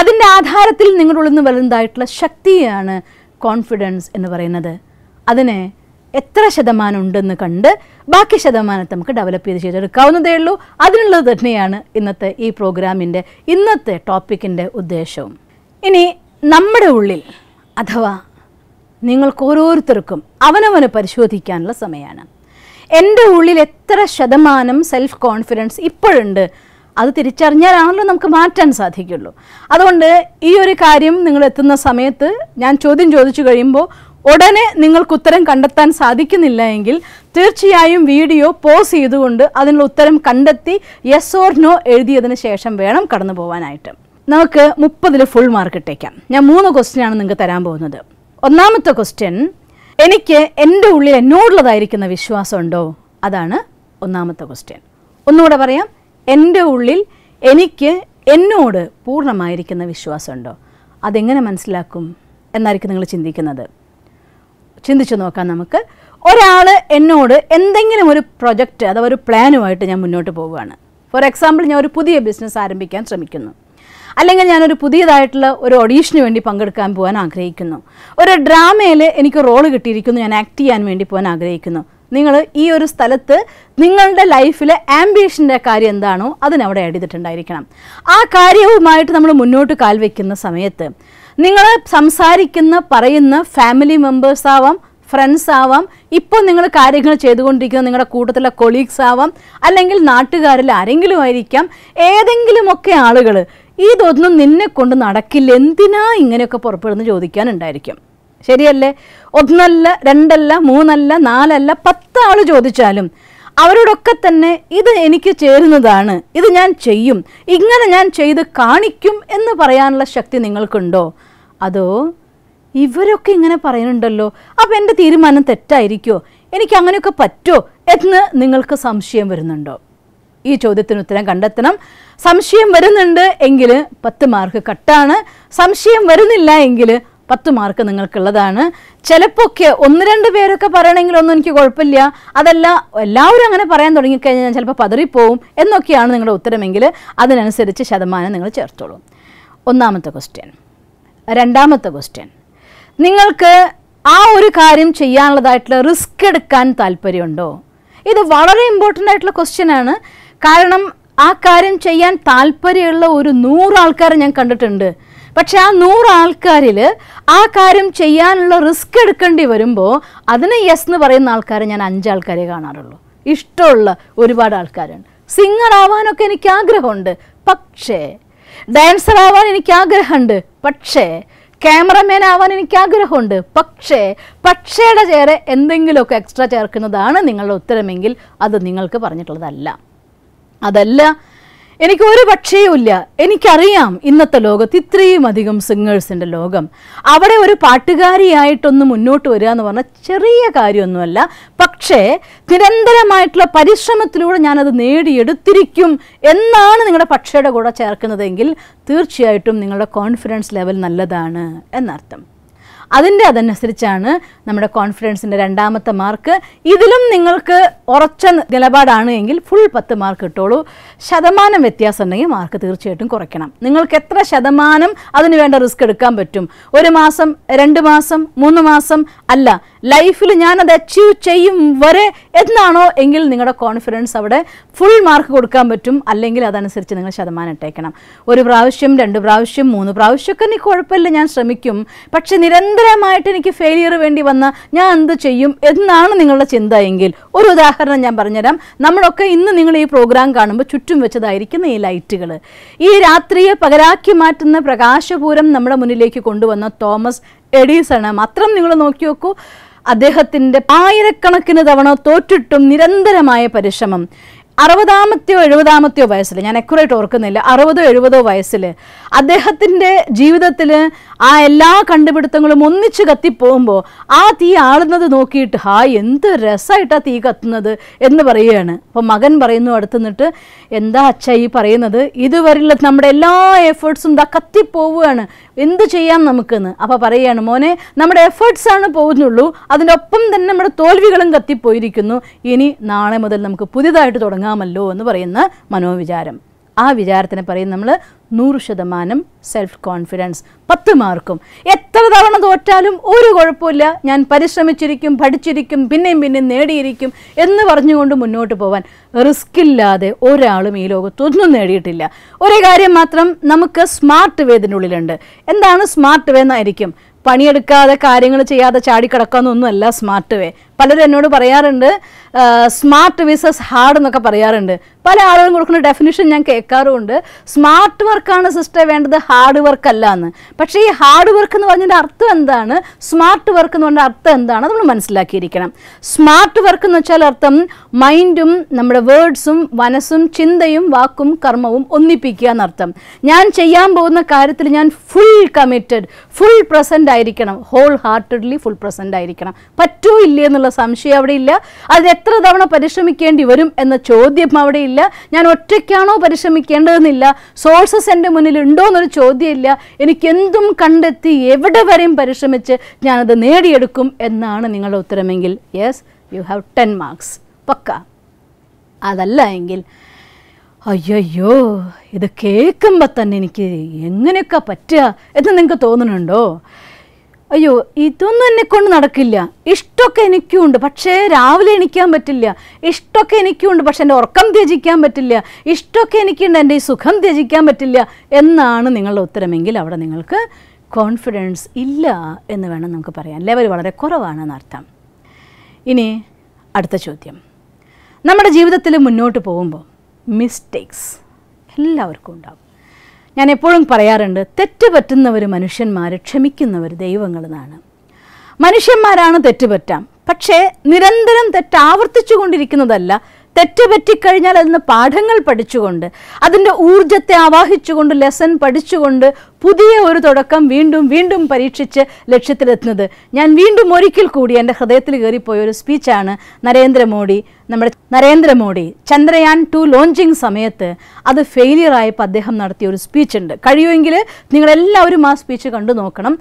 അതിൻ്റെ ആധാരത്തിൽ നിങ്ങളുള്ള വലുതായിട്ടുള്ള ശക്തിയാണ് കോൺഫിഡൻസ് എന്ന് പറയുന്നത് അതിനെ എത്ര ശതമാനം ഉണ്ടെന്ന് കണ്ട് ബാക്കി ശതമാനത്തെ നമുക്ക് ഡെവലപ്പ് ചെയ്ത് ചെയ്തെടുക്കാവുന്നതേ ഉള്ളൂ അതിനുള്ളത് തന്നെയാണ് ഇന്നത്തെ ഈ പ്രോഗ്രാമിൻ്റെ ഇന്നത്തെ ടോപ്പിക്കിൻ്റെ ഉദ്ദേശവും ഇനി നമ്മുടെ ഉള്ളിൽ അഥവാ നിങ്ങൾക്ക് ഓരോരുത്തർക്കും അവനവനെ പരിശോധിക്കാനുള്ള സമയമാണ് എൻ്റെ ഉള്ളിൽ എത്ര ശതമാനം സെൽഫ് കോൺഫിഡൻസ് ഇപ്പോഴുണ്ട് അത് തിരിച്ചറിഞ്ഞാലാണല്ലോ നമുക്ക് മാറ്റാൻ സാധിക്കുള്ളൂ അതുകൊണ്ട് ഈ ഒരു കാര്യം നിങ്ങൾ എത്തുന്ന സമയത്ത് ഞാൻ ചോദ്യം ചോദിച്ചു കഴിയുമ്പോൾ ഉടനെ നിങ്ങൾക്ക് ഉത്തരം കണ്ടെത്താൻ സാധിക്കുന്നില്ല എങ്കിൽ തീർച്ചയായും വീഡിയോ പോസ് ചെയ്തുകൊണ്ട് അതിനുള്ള ഉത്തരം കണ്ടെത്തി യെസ് ഓർ നോ എഴുതിയതിന് ശേഷം വേണം കടന്നു പോകാനായിട്ട് നമുക്ക് മുപ്പതിൽ ഫുൾ മാർക്ക് ഇട്ടേക്കാം ഞാൻ മൂന്ന് ക്വസ്റ്റ്യൻ ആണ് നിങ്ങൾക്ക് തരാൻ പോകുന്നത് ഒന്നാമത്തെ ക്വസ്റ്റ്യൻ എനിക്ക് എൻ്റെ ഉള്ളിൽ എന്നോടുള്ളതായിരിക്കുന്ന വിശ്വാസമുണ്ടോ അതാണ് ഒന്നാമത്തെ ക്വസ്റ്റ്യൻ ഒന്നുകൂടെ പറയാം എൻ്റെ ഉള്ളിൽ എനിക്ക് എന്നോട് പൂർണ്ണമായിരിക്കുന്ന വിശ്വാസമുണ്ടോ അതെങ്ങനെ മനസ്സിലാക്കും എന്നായിരിക്കും നിങ്ങൾ ചിന്തിക്കുന്നത് ചിന്തിച്ചു നോക്കാം നമുക്ക് ഒരാൾ എന്നോട് എന്തെങ്കിലും ഒരു പ്രൊജക്റ്റ് അഥവാ ഒരു പ്ലാനുമായിട്ട് ഞാൻ മുന്നോട്ട് പോവുകയാണ് ഫോർ എക്സാമ്പിൾ ഞാൻ ഒരു പുതിയ ബിസിനസ് ആരംഭിക്കാൻ ശ്രമിക്കുന്നു അല്ലെങ്കിൽ ഞാനൊരു പുതിയതായിട്ടുള്ള ഒരു ഓഡീഷന് വേണ്ടി പങ്കെടുക്കാൻ പോകാൻ ആഗ്രഹിക്കുന്നു ഒരു ഡ്രാമയിൽ എനിക്ക് റോൾ കിട്ടിയിരിക്കുന്നു ഞാൻ ആക്ട് ചെയ്യാൻ വേണ്ടി പോകാൻ ആഗ്രഹിക്കുന്നു നിങ്ങൾ ഈ ഒരു സ്ഥലത്ത് നിങ്ങളുടെ ലൈഫിലെ ആംബിഷൻ്റെ കാര്യം എന്താണോ അതിനവിടെ എഴുതിയിട്ടുണ്ടായിരിക്കണം ആ കാര്യവുമായിട്ട് നമ്മൾ മുന്നോട്ട് കാൽ സമയത്ത് നിങ്ങൾ സംസാരിക്കുന്ന പറയുന്ന ഫാമിലി മെമ്പേഴ്സ് ആവാം ഫ്രണ്ട്സ് ആവാം ഇപ്പോൾ നിങ്ങൾ കാര്യങ്ങൾ ചെയ്തുകൊണ്ടിരിക്കുന്ന നിങ്ങളുടെ കൂട്ടത്തിലെ കൊളീഗ്സ് ആവാം അല്ലെങ്കിൽ നാട്ടുകാരിൽ ആരെങ്കിലും ആയിരിക്കാം ഏതെങ്കിലുമൊക്കെ ആളുകൾ ഇതൊന്നും നിന്നെ കൊണ്ട് നടക്കില്ല എന്തിനാ ഇങ്ങനെയൊക്കെ പുറപ്പെടുന്ന് ചോദിക്കാനുണ്ടായിരിക്കും ശരിയല്ലേ ഒന്നല്ല രണ്ടല്ല മൂന്നല്ല നാലല്ല പത്ത് ആൾ ചോദിച്ചാലും അവരോടൊക്കെ തന്നെ ഇത് എനിക്ക് ചേരുന്നതാണ് ഇത് ഞാൻ ചെയ്യും ഇങ്ങനെ ഞാൻ ചെയ്ത് കാണിക്കും എന്ന് പറയാനുള്ള ശക്തി നിങ്ങൾക്കുണ്ടോ അതോ ഇവരൊക്കെ ഇങ്ങനെ പറയുന്നുണ്ടല്ലോ അപ്പം എൻ്റെ തീരുമാനം തെറ്റായിരിക്കുമോ എനിക്ക് അങ്ങനെയൊക്കെ പറ്റുമോ എന്ന് നിങ്ങൾക്ക് സംശയം വരുന്നുണ്ടോ ഈ ചോദ്യത്തിന് ഉത്തരം കണ്ടെത്തണം സംശയം വരുന്നുണ്ട് എങ്കിൽ പത്ത് മാർക്ക് കട്ടാണ് സംശയം വരുന്നില്ല എങ്കിൽ പത്ത് മാർക്ക് നിങ്ങൾക്കുള്ളതാണ് ചിലപ്പോഴൊക്കെ ഒന്ന് രണ്ട് പേരൊക്കെ പറയണമെങ്കിലൊന്നും എനിക്ക് കുഴപ്പമില്ല അതല്ല എല്ലാവരും അങ്ങനെ പറയാൻ തുടങ്ങിക്കഴിഞ്ഞാൽ ഞാൻ ചിലപ്പോൾ പതറിപ്പോവും എന്നൊക്കെയാണ് നിങ്ങളുടെ ഉത്തരമെങ്കിൽ അതിനനുസരിച്ച് ശതമാനം നിങ്ങൾ ചേർത്തോളൂ ഒന്നാമത്തെ ക്വസ്റ്റ്യൻ രണ്ടാമത്തെ ക്വസ്റ്റ്യൻ നിങ്ങൾക്ക് ആ ഒരു കാര്യം ചെയ്യാനുള്ളതായിട്ടുള്ള റിസ്ക് എടുക്കാൻ താല്പര്യമുണ്ടോ ഇത് വളരെ ഇമ്പോർട്ടൻ്റ് ആയിട്ടുള്ള ക്വസ്റ്റ്യൻ ആണ് കാരണം ആ കാര്യം ചെയ്യാൻ താല്പര്യമുള്ള ഒരു നൂറ് ആൾക്കാരെ ഞാൻ കണ്ടിട്ടുണ്ട് പക്ഷെ ആ നൂറ് ആൾക്കാരിൽ ആ കാര്യം ചെയ്യാനുള്ള റിസ്ക് എടുക്കേണ്ടി വരുമ്പോൾ അതിന് യെസ് എന്ന് പറയുന്ന ആൾക്കാരെ ഞാൻ അഞ്ചാൾക്കാരെ കാണാറുള്ളൂ ഇഷ്ടമുള്ള ഒരുപാട് ആൾക്കാരുണ്ട് സിംഗർ ആവാനൊക്കെ എനിക്ക് ആഗ്രഹമുണ്ട് പക്ഷേ ഡാൻസർ ആവാൻ എനിക്ക് ആഗ്രഹമുണ്ട് പക്ഷേ ക്യാമറമാൻ ആവാൻ എനിക്ക് ആഗ്രഹമുണ്ട് പക്ഷേ പക്ഷേയുടെ ചേരെ എന്തെങ്കിലുമൊക്കെ എക്സ്ട്രാ ചേർക്കുന്നതാണ് നിങ്ങളുടെ ഉത്തരമെങ്കിൽ അത് നിങ്ങൾക്ക് പറഞ്ഞിട്ടുള്ളതല്ല അതല്ല എനിക്ക് ഒരു പക്ഷേയുമില്ല എനിക്കറിയാം ഇന്നത്തെ ലോകത്ത് ഇത്രയും അധികം സിംഗേഴ്സിൻ്റെ ലോകം അവിടെ ഒരു പാട്ടുകാരിയായിട്ടൊന്ന് മുന്നോട്ട് വരിക എന്ന് പറഞ്ഞാൽ ചെറിയ കാര്യമൊന്നുമല്ല പക്ഷേ നിരന്തരമായിട്ടുള്ള പരിശ്രമത്തിലൂടെ ഞാനത് നേടിയെടുത്തിരിക്കും എന്നാണ് നിങ്ങളുടെ പക്ഷയുടെ കൂടെ ചേർക്കുന്നതെങ്കിൽ തീർച്ചയായിട്ടും നിങ്ങളുടെ കോൺഫിഡൻസ് ലെവൽ നല്ലതാണ് എന്നർത്ഥം അതിൻ്റെ അതനുസരിച്ചാണ് നമ്മുടെ കോൺഫിഡൻസിൻ്റെ രണ്ടാമത്തെ മാർക്ക് ഇതിലും നിങ്ങൾക്ക് ഉറച്ച നിലപാടാണ് എങ്കിൽ ഫുൾ പത്ത് മാർക്ക് കിട്ടുള്ളൂ ശതമാനം വ്യത്യാസം ഉണ്ടെങ്കിൽ മാർക്ക് തീർച്ചയായിട്ടും കുറയ്ക്കണം നിങ്ങൾക്ക് എത്ര ശതമാനം അതിന് വേണ്ട റിസ്ക് എടുക്കാൻ പറ്റും ഒരു മാസം രണ്ട് മാസം മൂന്ന് മാസം അല്ല ലൈഫിൽ ഞാനത് അച്ചീവ് ചെയ്യും വരെ എന്നാണോ എങ്കിൽ നിങ്ങളുടെ കോൺഫിഡൻസ് അവിടെ ഫുൾ മാർക്ക് കൊടുക്കാൻ പറ്റും അല്ലെങ്കിൽ അതനുസരിച്ച് നിങ്ങൾ ശതമാനം ഇട്ടേക്കണം ഒരു പ്രാവശ്യം രണ്ട് പ്രാവശ്യം മൂന്ന് പ്രാവശ്യമൊക്കെ നീ കുഴപ്പമില്ല ഞാൻ ശ്രമിക്കും പക്ഷെ നിരന്തരം നിരന്തരമായിട്ട് എനിക്ക് ഫെയിലിയർ വേണ്ടി വന്ന ഞാൻ എന്ത് ചെയ്യും എന്നാണ് നിങ്ങളുടെ ചിന്ത എങ്കിൽ ഒരു ഉദാഹരണം ഞാൻ പറഞ്ഞുതരാം നമ്മളൊക്കെ ഇന്ന് നിങ്ങൾ ഈ പ്രോഗ്രാം കാണുമ്പോൾ ചുറ്റും വെച്ചതായിരിക്കുന്ന ഈ ലൈറ്റുകൾ ഈ രാത്രിയെ പകരാക്കി മാറ്റുന്ന പ്രകാശപൂരം നമ്മുടെ മുന്നിലേക്ക് കൊണ്ടുവന്ന തോമസ് എഡീസണ് മാത്രം നിങ്ങൾ നോക്കി നോക്കൂ അദ്ദേഹത്തിൻ്റെ ആയിരക്കണക്കിന് തവണ തോറ്റിട്ടും നിരന്തരമായ പരിശ്രമം അറുപതാമത്തെയോ എഴുപതാമത്തെയോ വയസ്സിൽ ഞാൻ അക്യുറേറ്റ് ഓർക്കുന്നില്ല അറുപതോ എഴുപതോ വയസ്സിൽ അദ്ദേഹത്തിൻ്റെ ജീവിതത്തിൽ ആ എല്ലാ കണ്ടുപിടുത്തങ്ങളും ഒന്നിച്ച് കത്തിപ്പോകുമ്പോൾ ആ തീ ആളുന്നത് നോക്കിയിട്ട് ഹായ് എന്ത് രസമായിട്ടാണ് തീ കത്തുന്നത് എന്ന് പറയുകയാണ് അപ്പോൾ മകൻ പറയുന്നു അടുത്തുനിന്നിട്ട് എന്താ അച്ഛ ഈ പറയുന്നത് ഇതുവരെയുള്ള നമ്മുടെ എല്ലാ എഫേർട്സും ഇതാ കത്തിപ്പോവുകയാണ് എന്ത് ചെയ്യാം നമുക്കെന്ന് അപ്പോൾ പറയുകയാണ് മോനെ നമ്മുടെ എഫേർട്സാണ് പോകുന്നുള്ളൂ അതിനൊപ്പം തന്നെ നമ്മുടെ തോൽവികളും കത്തിപ്പോയിരിക്കുന്നു ഇനി നാളെ മുതൽ നമുക്ക് പുതിയതായിട്ട് തുടങ്ങാമല്ലോ എന്ന് പറയുന്ന മനോവിചാരം ആ വിചാരത്തിനെ പറയും നമ്മൾ നൂറ് ശതമാനം സെൽഫ് കോൺഫിഡൻസ് പത്ത് മാർക്കും എത്ര തവണ തോറ്റാലും ഒരു കുഴപ്പമില്ല ഞാൻ പരിശ്രമിച്ചിരിക്കും പഠിച്ചിരിക്കും പിന്നെയും പിന്നെയും നേടിയിരിക്കും എന്ന് പറഞ്ഞുകൊണ്ട് മുന്നോട്ട് പോകാൻ റിസ്ക് ഇല്ലാതെ ഒരാളും ഈ ലോകത്തൊന്നും നേടിയിട്ടില്ല ഒരു കാര്യം മാത്രം നമുക്ക് സ്മാർട്ട് വേദിനുള്ളിലുണ്ട് എന്താണ് സ്മാർട്ട് വേ എന്നായിരിക്കും പണിയെടുക്കാതെ കാര്യങ്ങൾ ചെയ്യാതെ ചാടിക്കിടക്കാമെന്നൊന്നുമല്ല സ്മാർട്ട് വേ പലരും എന്നോട് പറയാറുണ്ട് സ്മാർട്ട് വിസസ് ഹാർഡ് എന്നൊക്കെ പറയാറുണ്ട് പല ആളുകളും കൊടുക്കുന്ന ഡെഫിനിഷൻ ഞാൻ കേൾക്കാറുമുണ്ട് സ്മാർട്ട് വർക്കാണ് സിസ്റ്റർ വേണ്ടത് ഹാർഡ് വർക്ക് അല്ല എന്ന് പക്ഷേ ഈ ഹാർഡ് വർക്ക് എന്ന് പറഞ്ഞതിൻ്റെ അർത്ഥം എന്താണ് സ്മാർട്ട് വർക്ക് എന്ന് പറഞ്ഞ അർത്ഥം എന്താണ് നമ്മൾ മനസ്സിലാക്കിയിരിക്കണം സ്മാർട്ട് വർക്ക് എന്ന് വെച്ചാൽ അർത്ഥം മൈൻഡും നമ്മുടെ വേർഡ്സും മനസ്സും ചിന്തയും വാക്കും കർമ്മവും ഒന്നിപ്പിക്കുക എന്നർത്ഥം ഞാൻ ചെയ്യാൻ പോകുന്ന കാര്യത്തിൽ ഞാൻ ഫുൾ കമ്മിറ്റഡ് ഫുൾ പ്രസൻ്റ് ആയിരിക്കണം ഹോൾ ഹാർട്ടഡ്ലി ഫുൾ പ്രസൻ്റ് ആയിരിക്കണം പറ്റൂ ഇല്ലേ എന്നുള്ള സംശയം അവിടെ ഇല്ല അത് എത്ര തവണ പരിശ്രമിക്കേണ്ടി വരും എന്ന ചോദ്യം അവിടെ ഇല്ല ഞാൻ ഒറ്റയ്ക്കാണോ പരിശ്രമിക്കേണ്ടതെന്നില്ല സോഴ്സസ് എൻ്റെ മുന്നിൽ ഉണ്ടോ എന്നൊരു ചോദ്യമില്ല എനിക്ക് എന്തും കണ്ടെത്തി എവിടെ വരെയും പരിശ്രമിച്ച് ഞാനത് നേടിയെടുക്കും എന്നാണ് നിങ്ങളുടെ ഉത്തരമെങ്കിൽ yes you have ten marks പക്ക അതല്ല എങ്കിൽ അയ്യോ ഇത് കേൾക്കുമ്പോൾ തന്നെ എനിക്ക് എങ്ങനെയൊക്കെ പറ്റുക എന്ന് നിങ്ങൾക്ക് തോന്നുന്നുണ്ടോ അയ്യോ ഇതൊന്നും എന്നെ കൊണ്ട് നടക്കില്ല ഇഷ്ടമൊക്കെ എനിക്കുമുണ്ട് പക്ഷേ രാവിലെ എണീക്കാൻ പറ്റില്ല ഇഷ്ടമൊക്കെ എനിക്കുമുണ്ട് പക്ഷെ എൻ്റെ ഉറക്കം ത്യജിക്കാൻ പറ്റില്ല ഇഷ്ടമൊക്കെ എനിക്കുണ്ട് എൻ്റെ ഈ സുഖം ത്യജിക്കാൻ പറ്റില്ല എന്നാണ് നിങ്ങളുടെ ഉത്തരമെങ്കിൽ അവിടെ നിങ്ങൾക്ക് കോൺഫിഡൻസ് ഇല്ല എന്ന് വേണം നമുക്ക് പറയാൻ ലെവൽ വളരെ കുറവാണെന്ന് അർത്ഥം ഇനി അടുത്ത ചോദ്യം നമ്മുടെ ജീവിതത്തിൽ മുന്നോട്ട് പോകുമ്പോൾ മിസ്റ്റേക്സ് എല്ലാവർക്കും ഉണ്ടാകും ഞാൻ എപ്പോഴും പറയാറുണ്ട് തെറ്റ് പറ്റുന്നവർ മനുഷ്യന്മാർ ക്ഷമിക്കുന്നവർ എന്നാണ് മനുഷ്യന്മാരാണ് തെറ്റുപറ്റാം പക്ഷേ നിരന്തരം തെറ്റാവർത്തിച്ചു കൊണ്ടിരിക്കുന്നതല്ല തെറ്റ് പറ്റിക്കഴിഞ്ഞാൽ അതിന് പാഠങ്ങൾ പഠിച്ചുകൊണ്ട് അതിൻ്റെ ഊർജത്തെ ആവാഹിച്ചുകൊണ്ട് ലെസൺ പഠിച്ചുകൊണ്ട് പുതിയ ഒരു തുടക്കം വീണ്ടും വീണ്ടും പരീക്ഷിച്ച് ലക്ഷ്യത്തിലെത്തുന്നത് ഞാൻ വീണ്ടും ഒരിക്കൽ കൂടി എൻ്റെ ഹൃദയത്തിൽ കയറിപ്പോയ ഒരു സ്പീച്ചാണ് നരേന്ദ്രമോദി നമ്മുടെ നരേന്ദ്രമോദി ചന്ദ്രയാൻ ടു ലോഞ്ചിങ് സമയത്ത് അത് ഫെയിലിയർ ആയപ്പോൾ അദ്ദേഹം നടത്തിയ ഒരു സ്പീച്ച് ഉണ്ട് കഴിയുമെങ്കിൽ നിങ്ങളെല്ലാവരും ആ സ്പീച്ച് കണ്ടു നോക്കണം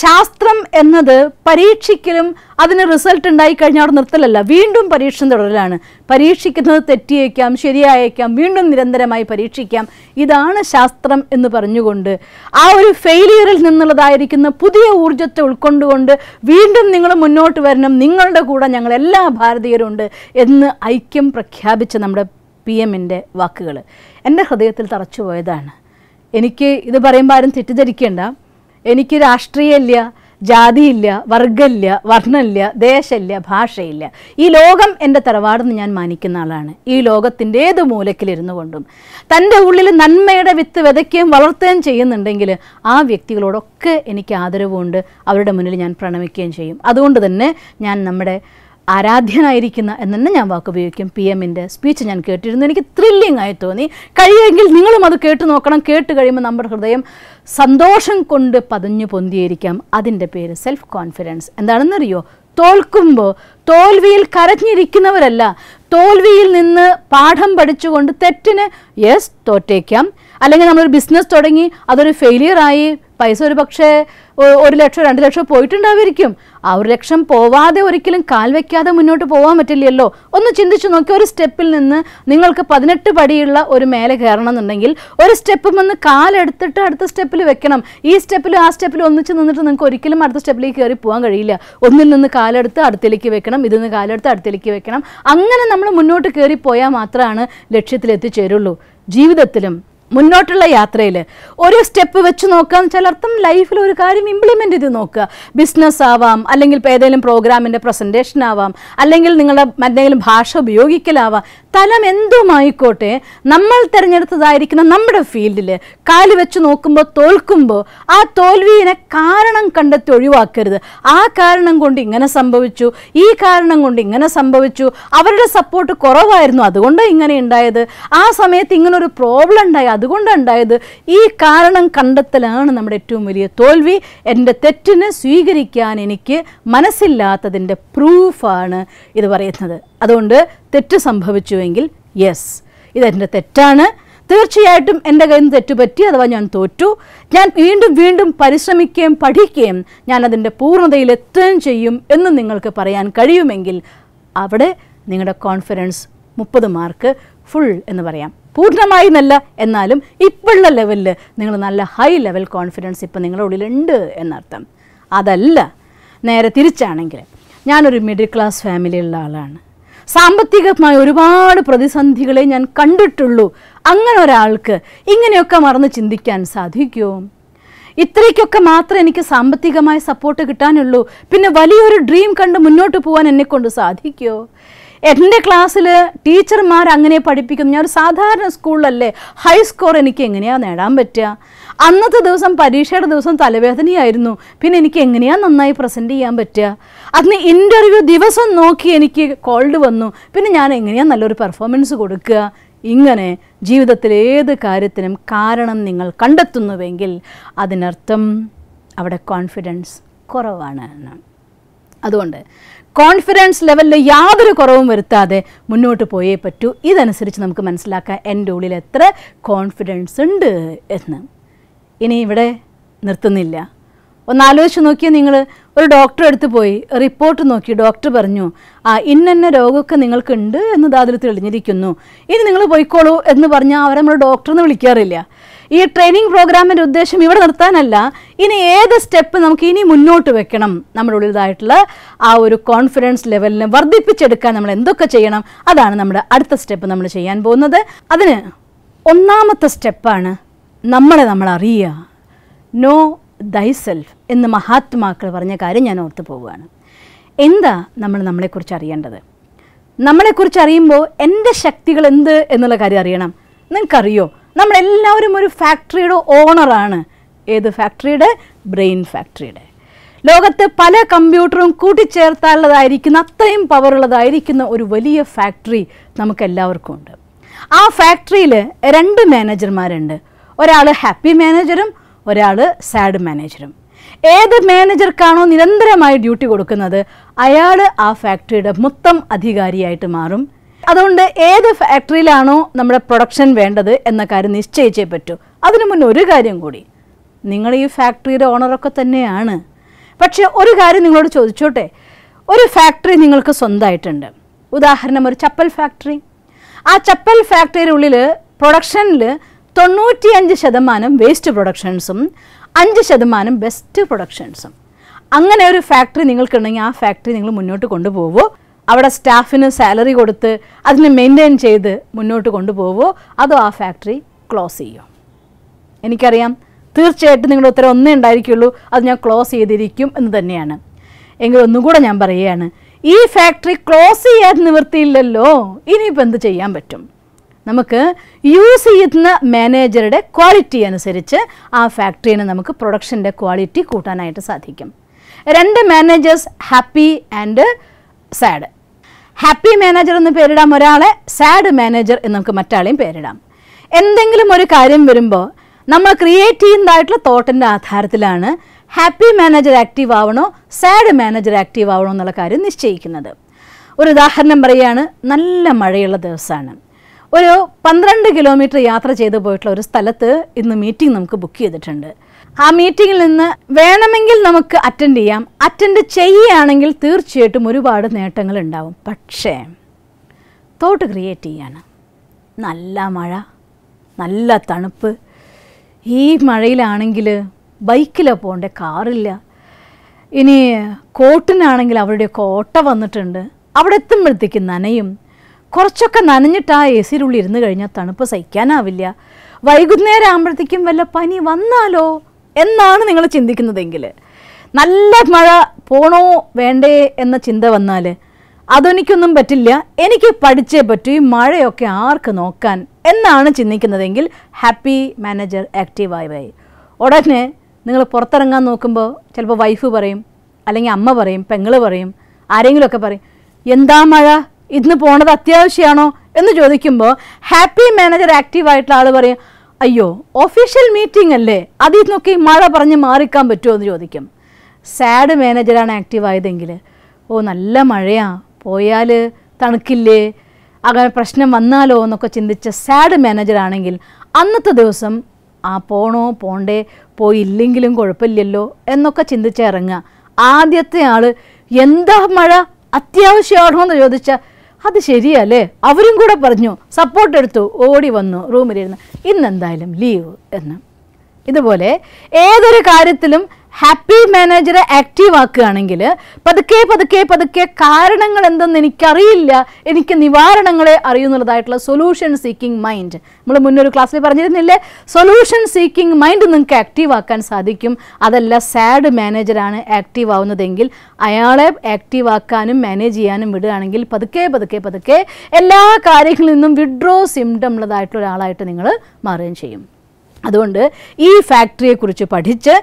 ശാസ്ത്രം എന്നത് പരീക്ഷിക്കലും അതിന് റിസൾട്ട് ഉണ്ടായി കഴിഞ്ഞാൽ അവിടെ നിർത്തലല്ല വീണ്ടും പരീക്ഷ തുടരലാണ് പരീക്ഷിക്കുന്നത് തെറ്റിയേക്കാം ശരിയായേക്കാം വീണ്ടും നിരന്തരമായി പരീക്ഷിക്കാം ഇതാണ് ശാസ്ത്രം എന്ന് പറഞ്ഞുകൊണ്ട് ആ ആ ഒരു ഫെയിലിയറിൽ നിന്നുള്ളതായിരിക്കുന്ന പുതിയ ഊർജത്തെ ഉൾക്കൊണ്ടുകൊണ്ട് വീണ്ടും നിങ്ങൾ മുന്നോട്ട് വരണം നിങ്ങളുടെ കൂടെ ഞങ്ങൾ എല്ലാ ഭാരതീയരുണ്ട് എന്ന് ഐക്യം പ്രഖ്യാപിച്ച നമ്മുടെ പി എമ്മിൻ്റെ വാക്കുകൾ എൻ്റെ ഹൃദയത്തിൽ തറച്ചു പോയതാണ് എനിക്ക് ഇത് പറയുമ്പോൾ ആരും തെറ്റിദ്ധരിക്കേണ്ട എനിക്ക് രാഷ്ട്രീയമില്ല ജാതിയില്ല വർഗമില്ല വർണ്ണമില്ല ദേശമില്ല ഭാഷയില്ല ഈ ലോകം എൻ്റെ തറവാടെന്ന് ഞാൻ മാനിക്കുന്ന ആളാണ് ഈ ലോകത്തിൻ്റെ ഏത് മൂലക്കിലിരുന്നു കൊണ്ടും തൻ്റെ ഉള്ളിൽ നന്മയുടെ വിത്ത് വിതയ്ക്കുകയും വളർത്തുകയും ചെയ്യുന്നുണ്ടെങ്കിൽ ആ വ്യക്തികളോടൊക്കെ എനിക്ക് ആദരവുമുണ്ട് അവരുടെ മുന്നിൽ ഞാൻ പ്രണമിക്കുകയും ചെയ്യും അതുകൊണ്ട് തന്നെ ഞാൻ നമ്മുടെ ആരാധ്യനായിരിക്കുന്ന എന്നെ ഞാൻ വാക്ക് ഉപയോഗിക്കും പി എമ്മിൻ്റെ സ്പീച്ച് ഞാൻ കേട്ടിരുന്നു എനിക്ക് ത്രില്ലിംഗ് ആയി തോന്നി കഴിയുമെങ്കിൽ നിങ്ങളും അത് കേട്ടു നോക്കണം കേട്ട് കഴിയുമ്പോൾ നമ്മുടെ ഹൃദയം സന്തോഷം കൊണ്ട് പതഞ്ഞു പൊന്തിയിരിക്കാം അതിൻ്റെ പേര് സെൽഫ് കോൺഫിഡൻസ് എന്താണെന്നറിയോ തോൽക്കുമ്പോൾ തോൽവിയിൽ കരഞ്ഞിരിക്കുന്നവരല്ല തോൽവിയിൽ നിന്ന് പാഠം പഠിച്ചുകൊണ്ട് തെറ്റിന് യെസ് തോറ്റേക്കാം അല്ലെങ്കിൽ നമ്മളൊരു ബിസിനസ് തുടങ്ങി അതൊരു ഫെയിലിയറായി പൈസ ഒരു പക്ഷേ ഒരു ലക്ഷം രണ്ട് ലക്ഷം പോയിട്ടുണ്ടാവായിരിക്കും ആ ഒരു ലക്ഷം പോവാതെ ഒരിക്കലും കാൽ വെക്കാതെ മുന്നോട്ട് പോകാൻ പറ്റില്ലല്ലോ ഒന്ന് ചിന്തിച്ചു നോക്കി ഒരു സ്റ്റെപ്പിൽ നിന്ന് നിങ്ങൾക്ക് പതിനെട്ട് പടിയുള്ള ഒരു മേലെ കയറണം എന്നുണ്ടെങ്കിൽ ഒരു സ്റ്റെപ്പ് വന്ന് കാലെടുത്തിട്ട് അടുത്ത സ്റ്റെപ്പിൽ വെക്കണം ഈ സ്റ്റെപ്പിലും ആ സ്റ്റെപ്പിലും ഒന്നിച്ച് നിന്നിട്ട് നിങ്ങൾക്ക് ഒരിക്കലും അടുത്ത സ്റ്റെപ്പിലേക്ക് കയറി പോകാൻ കഴിയില്ല ഒന്നിൽ നിന്ന് കാലെടുത്ത് അടുത്തിലേക്ക് വെക്കണം ഇതിൽ നിന്ന് കാലെടുത്ത് അടുത്തിലേക്ക് വെക്കണം അങ്ങനെ നമ്മൾ മുന്നോട്ട് കയറി പോയാൽ മാത്രമാണ് ലക്ഷ്യത്തിൽ ജീവിതത്തിലും മുന്നോട്ടുള്ള യാത്രയിൽ ഒരു സ്റ്റെപ്പ് വെച്ച് നോക്കാം ചിലർത്തും ലൈഫിൽ ഒരു കാര്യം ഇംപ്ലിമെൻ്റ് ചെയ്ത് നോക്കുക ബിസിനസ് ആവാം അല്ലെങ്കിൽ ഇപ്പോൾ ഏതെങ്കിലും പ്രോഗ്രാമിൻ്റെ പ്രസൻറ്റേഷൻ ആവാം അല്ലെങ്കിൽ നിങ്ങളുടെ എന്തെങ്കിലും ഭാഷ ഉപയോഗിക്കലാവാം തലം എന്തുമായിക്കോട്ടെ നമ്മൾ തിരഞ്ഞെടുത്തതായിരിക്കുന്ന നമ്മുടെ ഫീൽഡിൽ കാല് വെച്ച് നോക്കുമ്പോൾ തോൽക്കുമ്പോൾ ആ തോൽവിനെ കാരണം കണ്ടെത്തി ഒഴിവാക്കരുത് ആ കാരണം കൊണ്ട് ഇങ്ങനെ സംഭവിച്ചു ഈ കാരണം കൊണ്ട് ഇങ്ങനെ സംഭവിച്ചു അവരുടെ സപ്പോർട്ട് കുറവായിരുന്നു അതുകൊണ്ട് ഇങ്ങനെ ഉണ്ടായത് ആ സമയത്ത് ഇങ്ങനൊരു പ്രോബ്ലം ഉണ്ടായി അത് അതുകൊണ്ടുണ്ടായത് ഈ കാരണം കണ്ടെത്തലാണ് നമ്മുടെ ഏറ്റവും വലിയ തോൽവി എൻ്റെ തെറ്റിനെ സ്വീകരിക്കാൻ എനിക്ക് മനസ്സില്ലാത്തതിൻ്റെ പ്രൂഫാണ് ഇത് പറയുന്നത് അതുകൊണ്ട് തെറ്റ് സംഭവിച്ചുവെങ്കിൽ യെസ് ഇതെൻ്റെ തെറ്റാണ് തീർച്ചയായിട്ടും എൻ്റെ കയ്യിൽ നിന്ന് തെറ്റുപറ്റി അഥവാ ഞാൻ തോറ്റു ഞാൻ വീണ്ടും വീണ്ടും പരിശ്രമിക്കുകയും പഠിക്കുകയും ഞാൻ അതിൻ്റെ എത്തുകയും ചെയ്യും എന്ന് നിങ്ങൾക്ക് പറയാൻ കഴിയുമെങ്കിൽ അവിടെ നിങ്ങളുടെ കോൺഫിഡൻസ് മുപ്പത് മാർക്ക് ഫുൾ എന്ന് പറയാം പൂർണ്ണമായി എന്നല്ല എന്നാലും ഇപ്പോഴുള്ള ലെവലിൽ നിങ്ങൾ നല്ല ഹൈ ലെവൽ കോൺഫിഡൻസ് ഇപ്പം നിങ്ങളുടെ ഉള്ളിലുണ്ട് എന്നർത്ഥം അതല്ല നേരെ തിരിച്ചാണെങ്കിൽ ഞാനൊരു മിഡിൽ ക്ലാസ് ഫാമിലിയിലുള്ള ആളാണ് സാമ്പത്തികമായ ഒരുപാട് പ്രതിസന്ധികളെ ഞാൻ കണ്ടിട്ടുള്ളൂ അങ്ങനെ ഒരാൾക്ക് ഇങ്ങനെയൊക്കെ മറന്ന് ചിന്തിക്കാൻ സാധിക്കുമോ ഇത്രയ്ക്കൊക്കെ മാത്രം എനിക്ക് സാമ്പത്തികമായ സപ്പോർട്ട് കിട്ടാനുള്ളൂ പിന്നെ വലിയൊരു ഡ്രീം കണ്ട് മുന്നോട്ട് പോകാൻ എന്നെക്കൊണ്ട് സാധിക്കുമോ എൻ്റെ ക്ലാസ്സിൽ ടീച്ചർമാർ അങ്ങനെ പഠിപ്പിക്കുന്നു ഞാൻ ഒരു സാധാരണ സ്കൂളിലല്ലേ ഹൈ സ്കോർ എനിക്ക് എങ്ങനെയാണ് നേടാൻ പറ്റുക അന്നത്തെ ദിവസം പരീക്ഷയുടെ ദിവസം തലവേദനയായിരുന്നു പിന്നെ എനിക്ക് എങ്ങനെയാണ് നന്നായി പ്രസൻറ്റ് ചെയ്യാൻ പറ്റുക അന്ന് ഇൻ്റർവ്യൂ ദിവസം നോക്കി എനിക്ക് കോൾഡ് വന്നു പിന്നെ ഞാൻ എങ്ങനെയാണ് നല്ലൊരു പെർഫോമൻസ് കൊടുക്കുക ഇങ്ങനെ ജീവിതത്തിലെ ഏത് കാര്യത്തിനും കാരണം നിങ്ങൾ കണ്ടെത്തുന്നുവെങ്കിൽ അതിനർത്ഥം അവിടെ കോൺഫിഡൻസ് കുറവാണ് എന്നാണ് അതുകൊണ്ട് കോൺഫിഡൻസ് ലെവലിൽ യാതൊരു കുറവും വരുത്താതെ മുന്നോട്ട് പോയേ പറ്റൂ ഇതനുസരിച്ച് നമുക്ക് മനസ്സിലാക്കാം എൻ്റെ ഉള്ളിൽ എത്ര കോൺഫിഡൻസ് ഉണ്ട് എന്ന് ഇനി ഇവിടെ നിർത്തുന്നില്ല ഒന്ന് ആലോചിച്ച് നോക്കിയാൽ നിങ്ങൾ ഒരു ഡോക്ടറെ അടുത്ത് പോയി റിപ്പോർട്ട് നോക്കി ഡോക്ടർ പറഞ്ഞു ആ ഇന്നന്ന രോഗമൊക്കെ നിങ്ങൾക്കുണ്ട് എന്ന് അതിൽ തെളിഞ്ഞിരിക്കുന്നു ഇനി നിങ്ങൾ പോയിക്കോളൂ എന്ന് പറഞ്ഞാൽ അവരെ നമ്മൾ ഡോക്ടറിനെ വിളിക്കാറില്ല ഈ ട്രെയിനിങ് പ്രോഗ്രാമിൻ്റെ ഉദ്ദേശം ഇവിടെ നിർത്താനല്ല ഇനി ഏത് സ്റ്റെപ്പ് നമുക്ക് ഇനി മുന്നോട്ട് വെക്കണം നമ്മുടെ ഉള്ളിലായിട്ടുള്ള ആ ഒരു കോൺഫിഡൻസ് ലെവലിനെ വർദ്ധിപ്പിച്ചെടുക്കാൻ നമ്മൾ എന്തൊക്കെ ചെയ്യണം അതാണ് നമ്മുടെ അടുത്ത സ്റ്റെപ്പ് നമ്മൾ ചെയ്യാൻ പോകുന്നത് അതിന് ഒന്നാമത്തെ സ്റ്റെപ്പാണ് നമ്മളെ നമ്മൾ അറിയുക നോ ദൈ സെൽഫ് എന്ന് മഹാത്മാക്കൾ പറഞ്ഞ കാര്യം ഞാൻ ഓർത്ത് പോവുകയാണ് എന്താ നമ്മൾ നമ്മളെക്കുറിച്ച് അറിയേണ്ടത് നമ്മളെക്കുറിച്ച് അറിയുമ്പോൾ എൻ്റെ ശക്തികൾ എന്ത് എന്നുള്ള കാര്യം അറിയണം നിങ്ങൾക്കറിയോ നമ്മളെല്ലാവരും ഒരു ഫാക്ടറിയുടെ ഓണറാണ് ഏത് ഫാക്ടറിയുടെ ബ്രെയിൻ ഫാക്ടറിയുടെ ലോകത്ത് പല കമ്പ്യൂട്ടറും കൂട്ടിച്ചേർത്താനുള്ളതായിരിക്കുന്ന അത്രയും പവറുള്ളതായിരിക്കുന്ന ഒരു വലിയ ഫാക്ടറി നമുക്കെല്ലാവർക്കും ഉണ്ട് ആ ഫാക്ടറിയിൽ രണ്ട് മാനേജർമാരുണ്ട് ഒരാൾ ഹാപ്പി മാനേജറും ഒരാൾ സാഡ് മാനേജറും ഏത് മാനേജർക്കാണോ നിരന്തരമായി ഡ്യൂട്ടി കൊടുക്കുന്നത് അയാൾ ആ ഫാക്ടറിയുടെ മൊത്തം അധികാരിയായിട്ട് മാറും അതുകൊണ്ട് ഏത് ഫാക്ടറിയിലാണോ നമ്മുടെ പ്രൊഡക്ഷൻ വേണ്ടത് എന്ന കാര്യം നിശ്ചയിച്ചേ പറ്റൂ അതിനു മുന്നേ ഒരു കാര്യം കൂടി നിങ്ങൾ ഈ ഫാക്ടറിയുടെ ഓണറൊക്കെ തന്നെയാണ് പക്ഷേ ഒരു കാര്യം നിങ്ങളോട് ചോദിച്ചോട്ടെ ഒരു ഫാക്ടറി നിങ്ങൾക്ക് സ്വന്തമായിട്ടുണ്ട് ഉദാഹരണം ഒരു ചപ്പൽ ഫാക്ടറി ആ ചപ്പൽ ഫാക്ടറിയുടെ ഉള്ളിൽ പ്രൊഡക്ഷനിൽ തൊണ്ണൂറ്റിയഞ്ച് ശതമാനം വേസ്റ്റ് പ്രൊഡക്ഷൻസും അഞ്ച് ശതമാനം ബെസ്റ്റ് പ്രൊഡക്ഷൻസും അങ്ങനെ ഒരു ഫാക്ടറി നിങ്ങൾക്കുണ്ടെങ്കിൽ ആ ഫാക്ടറി നിങ്ങൾ മുന്നോട്ട് കൊണ്ടുപോകുമോ അവിടെ സ്റ്റാഫിന് സാലറി കൊടുത്ത് അതിനെ മെയിൻറ്റെയിൻ ചെയ്ത് മുന്നോട്ട് കൊണ്ടുപോവോ അതോ ആ ഫാക്ടറി ക്ലോസ് ചെയ്യുമോ എനിക്കറിയാം തീർച്ചയായിട്ടും നിങ്ങളുടെ ഉത്തരം ഒന്നേ ഉണ്ടായിരിക്കുള്ളൂ അത് ഞാൻ ക്ലോസ് ചെയ്തിരിക്കും എന്ന് തന്നെയാണ് എങ്കിലൊന്നും കൂടെ ഞാൻ പറയുകയാണ് ഈ ഫാക്ടറി ക്ലോസ് ചെയ്യാൻ നിവൃത്തിയില്ലല്ലോ ഇനിയിപ്പോൾ എന്ത് ചെയ്യാൻ പറ്റും നമുക്ക് യൂസ് ചെയ്യുന്ന മാനേജറുടെ ക്വാളിറ്റി അനുസരിച്ച് ആ ഫാക്ടറിന് നമുക്ക് പ്രൊഡക്ഷൻ്റെ ക്വാളിറ്റി കൂട്ടാനായിട്ട് സാധിക്കും രണ്ട് managers happy and sad happy manager എന്ന് പേരിടാം ഒരാളെ സാഡ് മാനേജർ എന്ന് നമുക്ക് മറ്റാളെയും പേരിടാം എന്തെങ്കിലും ഒരു കാര്യം വരുമ്പോൾ നമ്മൾ ക്രിയേറ്റ് ചെയ്യുന്നതായിട്ടുള്ള തോട്ടിൻ്റെ ആധാരത്തിലാണ് ഹാപ്പി മാനേജർ ആക്റ്റീവ് ആവണോ സാഡ് മാനേജർ ആക്റ്റീവ് ആവണോ എന്നുള്ള കാര്യം നിശ്ചയിക്കുന്നത് ഒരു ഉദാഹരണം പറയുകയാണ് നല്ല മഴയുള്ള ദിവസമാണ് ഒരു പന്ത്രണ്ട് കിലോമീറ്റർ യാത്ര ചെയ്തു പോയിട്ടുള്ള ഒരു സ്ഥലത്ത് ഇന്ന് മീറ്റിംഗ് നമുക്ക് ബുക്ക് ചെയ്തിട്ടുണ്ട് ആ മീറ്റിങ്ങിൽ നിന്ന് വേണമെങ്കിൽ നമുക്ക് അറ്റൻഡ് ചെയ്യാം അറ്റൻഡ് ചെയ്യുകയാണെങ്കിൽ തീർച്ചയായിട്ടും ഒരുപാട് നേട്ടങ്ങൾ ഉണ്ടാവും പക്ഷേ തോട്ട് ക്രിയേറ്റ് ചെയ്യാണ് നല്ല മഴ നല്ല തണുപ്പ് ഈ മഴയിലാണെങ്കിൽ ബൈക്കിലാണ് പോകണ്ടേ കാറില്ല ഇനി കോട്ടിനാണെങ്കിൽ അവരുടെ കോട്ട വന്നിട്ടുണ്ട് അവിടെ എത്തുമ്പോഴത്തേക്ക് നനയും കുറച്ചൊക്കെ നനഞ്ഞിട്ട് ആ എ സിയിലുള്ളിൽ ഇരുന്ന് കഴിഞ്ഞാൽ തണുപ്പ് സഹിക്കാനാവില്ല വൈകുന്നേരം ആകുമ്പോഴത്തേക്കും വല്ല പനി വന്നാലോ എന്നാണ് നിങ്ങൾ ചിന്തിക്കുന്നതെങ്കിൽ നല്ല മഴ പോണോ വേണ്ടേ എന്ന ചിന്ത വന്നാൽ അതെനിക്കൊന്നും പറ്റില്ല എനിക്ക് പഠിച്ചേ പറ്റൂ ഈ മഴയൊക്കെ ആർക്ക് നോക്കാൻ എന്നാണ് ചിന്തിക്കുന്നതെങ്കിൽ ഹാപ്പി മാനേജർ ആക്റ്റീവായി ആയി ഉടനെ നിങ്ങൾ പുറത്തിറങ്ങാൻ നോക്കുമ്പോൾ ചിലപ്പോൾ വൈഫ് പറയും അല്ലെങ്കിൽ അമ്മ പറയും പെങ്ങൾ പറയും ആരെങ്കിലുമൊക്കെ പറയും എന്താ മഴ ഇന്ന് പോണത് അത്യാവശ്യമാണോ എന്ന് ചോദിക്കുമ്പോൾ ഹാപ്പി മാനേജർ ആക്റ്റീവായിട്ടുള്ള ആൾ പറയും അയ്യോ ഒഫീഷ്യൽ മീറ്റിംഗ് അല്ലേ അതിൽ നിന്നൊക്കെ ഈ മഴ പറഞ്ഞ് മാറിക്കാൻ പറ്റുമോ എന്ന് ചോദിക്കും സാഡ് മാനേജറാണ് ആക്റ്റീവ് ആയതെങ്കിൽ ഓ നല്ല മഴയാ പോയാൽ തണുക്കില്ലേ അങ്ങനെ പ്രശ്നം വന്നാലോ എന്നൊക്കെ ചിന്തിച്ച സാഡ് മാനേജറാണെങ്കിൽ അന്നത്തെ ദിവസം ആ പോണോ പോണ്ടേ പോയില്ലെങ്കിലും കുഴപ്പമില്ലല്ലോ എന്നൊക്കെ ചിന്തിച്ച ഇറങ്ങുക ആദ്യത്തെ ആൾ എന്താ മഴ അത്യാവശ്യമാണോ എന്ന് ചോദിച്ചാൽ അത് ശരിയല്ലേ അവരും കൂടെ പറഞ്ഞു സപ്പോർട്ട് എടുത്തു ഓടി വന്നു റൂമിലിരുന്ന് ഇന്നെന്തായാലും ലീവ് എന്ന് ഇതുപോലെ ഏതൊരു കാര്യത്തിലും ഹാപ്പി മാനേജറെ ആക്റ്റീവ് ആക്കുകയാണെങ്കിൽ പതുക്കെ പതുക്കെ പതുക്കെ കാരണങ്ങൾ എന്തെന്ന് എനിക്കറിയില്ല എനിക്ക് നിവാരണങ്ങളെ അറിയുന്നുള്ളതായിട്ടുള്ള സൊല്യൂഷൻ സീക്കിംഗ് മൈൻഡ് നമ്മൾ മുന്നൊരു ക്ലാസ്സിൽ പറഞ്ഞിരുന്നില്ലേ സൊല്യൂഷൻ സീക്കിംഗ് മൈൻഡ് നിങ്ങൾക്ക് ആക്റ്റീവ് ആക്കാൻ സാധിക്കും അതല്ല സാഡ് മാനേജറാണ് ആക്റ്റീവ് ആവുന്നതെങ്കിൽ അയാളെ ആക്റ്റീവ് ആക്കാനും മാനേജ് ചെയ്യാനും വിടുകയാണെങ്കിൽ പതുക്കെ പതുക്കെ പതുക്കെ എല്ലാ കാര്യങ്ങളിൽ നിന്നും വിഡ്രോ സിംഡം ഉള്ളതായിട്ടുള്ള ഒരാളായിട്ട് നിങ്ങൾ മാറുകയും ചെയ്യും അതുകൊണ്ട് ഈ ഫാക്ടറിയെക്കുറിച്ച് പഠിച്ച്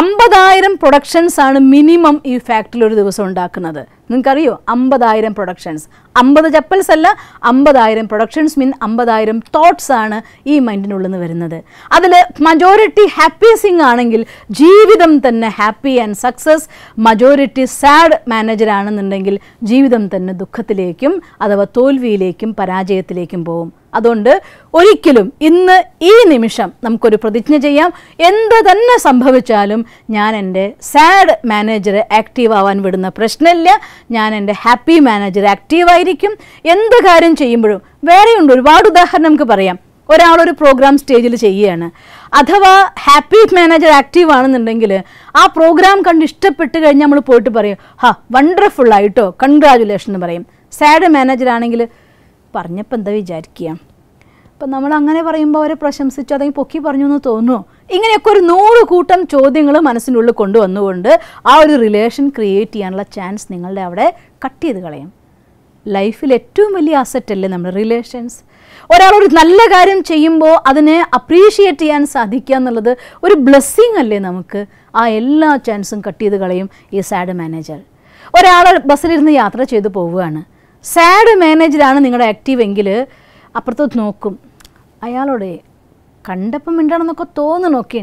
അമ്പതായിരം പ്രൊഡക്ഷൻസ് ആണ് മിനിമം ഈ ഫാക്ടറിയിൽ ഒരു ദിവസം ഉണ്ടാക്കുന്നത് നിങ്ങൾക്കറിയോ അമ്പതായിരം പ്രൊഡക്ഷൻസ് അമ്പത് ചപ്പൽസ് അല്ല അമ്പതായിരം പ്രൊഡക്ഷൻസ് മീൻ അമ്പതായിരം തോട്ട്സ് ആണ് ഈ മൈൻഡിനുള്ളിൽ നിന്ന് വരുന്നത് അതിൽ മജോറിറ്റി ഹാപ്പി സിംഗ് ആണെങ്കിൽ ജീവിതം തന്നെ happy and success majority sad manager ആണെന്നുണ്ടെങ്കിൽ ജീവിതം തന്നെ ദുഃഖത്തിലേക്കും അഥവാ തോൽവിയിലേക്കും പരാജയത്തിലേക്കും പോകും അതുകൊണ്ട് ഒരിക്കലും ഇന്ന് ഈ നിമിഷം നമുക്കൊരു പ്രതിജ്ഞ ചെയ്യാം എന്ത് തന്നെ സംഭവിച്ചാലും ഞാൻ എൻ്റെ സാഡ് മാനേജറെ ആക്റ്റീവ് ആവാൻ വിടുന്ന പ്രശ്നമില്ല ഞാൻ എൻ്റെ ഹാപ്പി മാനേജർ ആക്റ്റീവായിരിക്കും എന്ത് കാര്യം ചെയ്യുമ്പോഴും വേറെയുണ്ട് ഒരുപാട് ഉദാഹരണം നമുക്ക് പറയാം ഒരാളൊരു പ്രോഗ്രാം സ്റ്റേജിൽ ചെയ്യുകയാണ് അഥവാ ഹാപ്പി മാനേജർ ആക്റ്റീവ് ആണെന്നുണ്ടെങ്കിൽ ആ പ്രോഗ്രാം കണ്ട് ഇഷ്ടപ്പെട്ട് കഴിഞ്ഞാൽ നമ്മൾ പോയിട്ട് പറയും ഹാ വണ്ടർഫുൾ ആയിട്ടോ കൺഗ്രാജുലേഷൻ എന്ന് പറയും സാഡ് മാനേജർ ആണെങ്കിൽ പറഞ്ഞപ്പോൾ എന്താ വിചാരിക്കുക അപ്പം നമ്മൾ അങ്ങനെ പറയുമ്പോൾ അവരെ പ്രശംസിച്ചു അതെങ്കിൽ പൊക്കി പറഞ്ഞു എന്ന് തോന്നുന്നു ഇങ്ങനെയൊക്കെ ഒരു നൂറ് കൂട്ടം ചോദ്യങ്ങൾ മനസ്സിനുള്ളിൽ കൊണ്ടുവന്നുകൊണ്ട് ആ ഒരു റിലേഷൻ ക്രിയേറ്റ് ചെയ്യാനുള്ള ചാൻസ് നിങ്ങളുടെ അവിടെ കട്ട് ചെയ്ത് കളയും ലൈഫിൽ ഏറ്റവും വലിയ അസറ്റല്ലേ നമ്മുടെ റിലേഷൻസ് ഒരാളൊരു നല്ല കാര്യം ചെയ്യുമ്പോൾ അതിനെ അപ്രീഷിയേറ്റ് ചെയ്യാൻ സാധിക്കുക എന്നുള്ളത് ഒരു ബ്ലെസ്സിങ് അല്ലേ നമുക്ക് ആ എല്ലാ ചാൻസും കട്ട് ചെയ്ത് കളയും ഈ സാഡ് മാനേജർ ഒരാൾ ബസ്സിലിരുന്ന് യാത്ര ചെയ്ത് പോവുകയാണ് സാഡ് മാനേജറാണ് നിങ്ങളുടെ ആക്റ്റീവ് എങ്കിൽ അപ്പുറത്തോട്ട് നോക്കും അയാളോട് കണ്ടപ്പം മിണ്ടണമെന്നൊക്കെ തോന്നണമൊക്കെ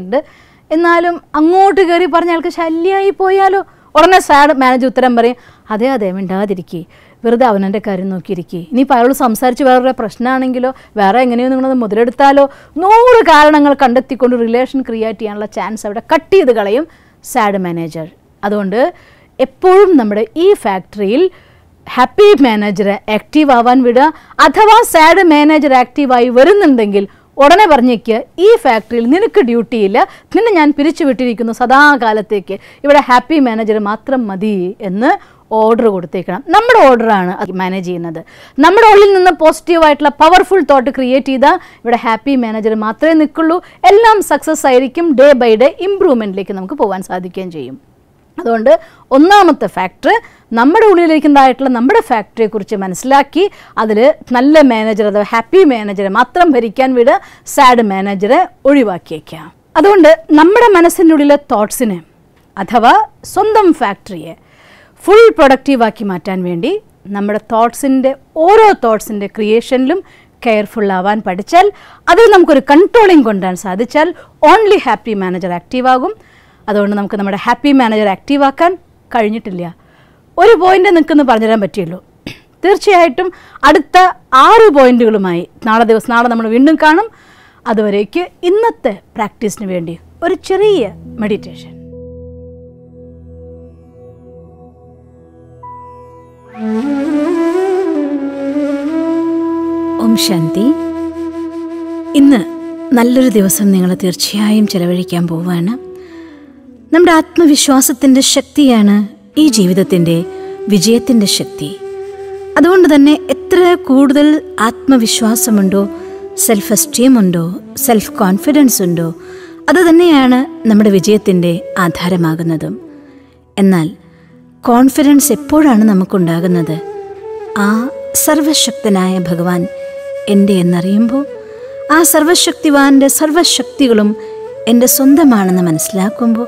എന്നാലും അങ്ങോട്ട് കയറി പറഞ്ഞ ആൾക്ക് ശല്യമായി പോയാലോ ഉടനെ സാഡ് മാനേജർ ഉത്തരം പറയും അതെ അതെ മിണ്ടാതിരിക്കേ വെറുതെ അവനെൻ്റെ കാര്യം നോക്കിയിരിക്കേ ഇനിയിപ്പോൾ അയാളോട് സംസാരിച്ച് വേറെ പ്രശ്നമാണെങ്കിലോ വേറെ എങ്ങനെയോ നിങ്ങളത് മുതലെടുത്താലോ നൂറ് കാരണങ്ങൾ കണ്ടെത്തിക്കൊണ്ട് റിലേഷൻ ക്രിയേറ്റ് ചെയ്യാനുള്ള ചാൻസ് അവിടെ കട്ട് ചെയ്ത് കളയും സാഡ് മാനേജർ അതുകൊണ്ട് എപ്പോഴും നമ്മുടെ ഈ ഫാക്ടറിയിൽ ഹാപ്പി മാനേജർ ആക്റ്റീവ് ആവാൻ വിടുക അഥവാ സാഡ് മാനേജർ ആക്റ്റീവായി വരുന്നുണ്ടെങ്കിൽ ഉടനെ പറഞ്ഞേക്ക് ഈ ഫാക്ടറിയിൽ നിനക്ക് ഡ്യൂട്ടിയില്ല നിന്നെ ഞാൻ പിരിച്ചുവിട്ടിരിക്കുന്നു സദാകാലത്തേക്ക് ഇവിടെ ഹാപ്പി മാനേജർ മാത്രം മതി എന്ന് ഓർഡർ കൊടുത്തേക്കണം നമ്മുടെ ഓർഡറാണ് മാനേജ് ചെയ്യുന്നത് നമ്മുടെ ഉള്ളിൽ നിന്ന് പോസിറ്റീവായിട്ടുള്ള പവർഫുൾ തോട്ട് ക്രിയേറ്റ് ചെയ്താൽ ഇവിടെ ഹാപ്പി മാനേജർ മാത്രമേ നിൽക്കുള്ളൂ എല്ലാം സക്സസ് ആയിരിക്കും ഡേ ബൈ ഡേ ഇമ്പ്രൂവ്മെൻറ്റിലേക്ക് നമുക്ക് പോകാൻ സാധിക്കുകയും ചെയ്യും അതുകൊണ്ട് ഒന്നാമത്തെ ഫാക്ടർ നമ്മുടെ ഉള്ളിലിരിക്കുന്നതായിട്ടുള്ള നമ്മുടെ ഫാക്ടറിയെക്കുറിച്ച് മനസ്സിലാക്കി അതിൽ നല്ല മാനേജർ അഥവാ ഹാപ്പി മാനേജറെ മാത്രം ഭരിക്കാൻ വിട സാഡ് മാനേജറെ ഒഴിവാക്കിയേക്കാം അതുകൊണ്ട് നമ്മുടെ മനസ്സിനുള്ളിലെ തോട്ട്സിനെ അഥവാ സ്വന്തം ഫാക്ടറിയെ ഫുൾ പ്രൊഡക്റ്റീവാക്കി മാറ്റാൻ വേണ്ടി നമ്മുടെ തോട്ട്സിൻ്റെ ഓരോ തോട്ട്സിൻ്റെ ക്രിയേഷനിലും കെയർഫുൾ ആവാൻ പഠിച്ചാൽ അതിൽ നമുക്കൊരു കൺട്രോളിങ് കൊണ്ടുവരാൻ സാധിച്ചാൽ ഓൺലി ഹാപ്പി മാനേജർ ആക്റ്റീവ് ആകും അതുകൊണ്ട് നമുക്ക് നമ്മുടെ ഹാപ്പി മാനേജർ ആക്റ്റീവാക്കാൻ ആക്കാൻ കഴിഞ്ഞിട്ടില്ല ഒരു പോയിൻ്റ് നിൽക്കുന്നു പറഞ്ഞുതരാൻ പറ്റിയുള്ളൂ തീർച്ചയായിട്ടും അടുത്ത ആറ് പോയിന്റുകളുമായി നാളെ ദിവസം നാളെ നമ്മൾ വീണ്ടും കാണും അതുവരേക്ക് ഇന്നത്തെ പ്രാക്ടീസിന് വേണ്ടി ഒരു ചെറിയ മെഡിറ്റേഷൻ ഓം ശാന്തി ഇന്ന് നല്ലൊരു ദിവസം നിങ്ങൾ തീർച്ചയായും ചെലവഴിക്കാൻ പോവുകയാണ് നമ്മുടെ ആത്മവിശ്വാസത്തിൻ്റെ ശക്തിയാണ് ഈ ജീവിതത്തിൻ്റെ വിജയത്തിൻ്റെ ശക്തി അതുകൊണ്ട് തന്നെ എത്ര കൂടുതൽ ആത്മവിശ്വാസമുണ്ടോ സെൽഫ് എസ്റ്റീം ഉണ്ടോ സെൽഫ് കോൺഫിഡൻസ് ഉണ്ടോ അത് തന്നെയാണ് നമ്മുടെ വിജയത്തിൻ്റെ ആധാരമാകുന്നതും എന്നാൽ കോൺഫിഡൻസ് എപ്പോഴാണ് നമുക്കുണ്ടാകുന്നത് ആ സർവശക്തനായ ഭഗവാൻ എൻ്റെ എന്നറിയുമ്പോൾ ആ സർവശക്തിവാൻ്റെ സർവശക്തികളും എൻ്റെ സ്വന്തമാണെന്ന് മനസ്സിലാക്കുമ്പോൾ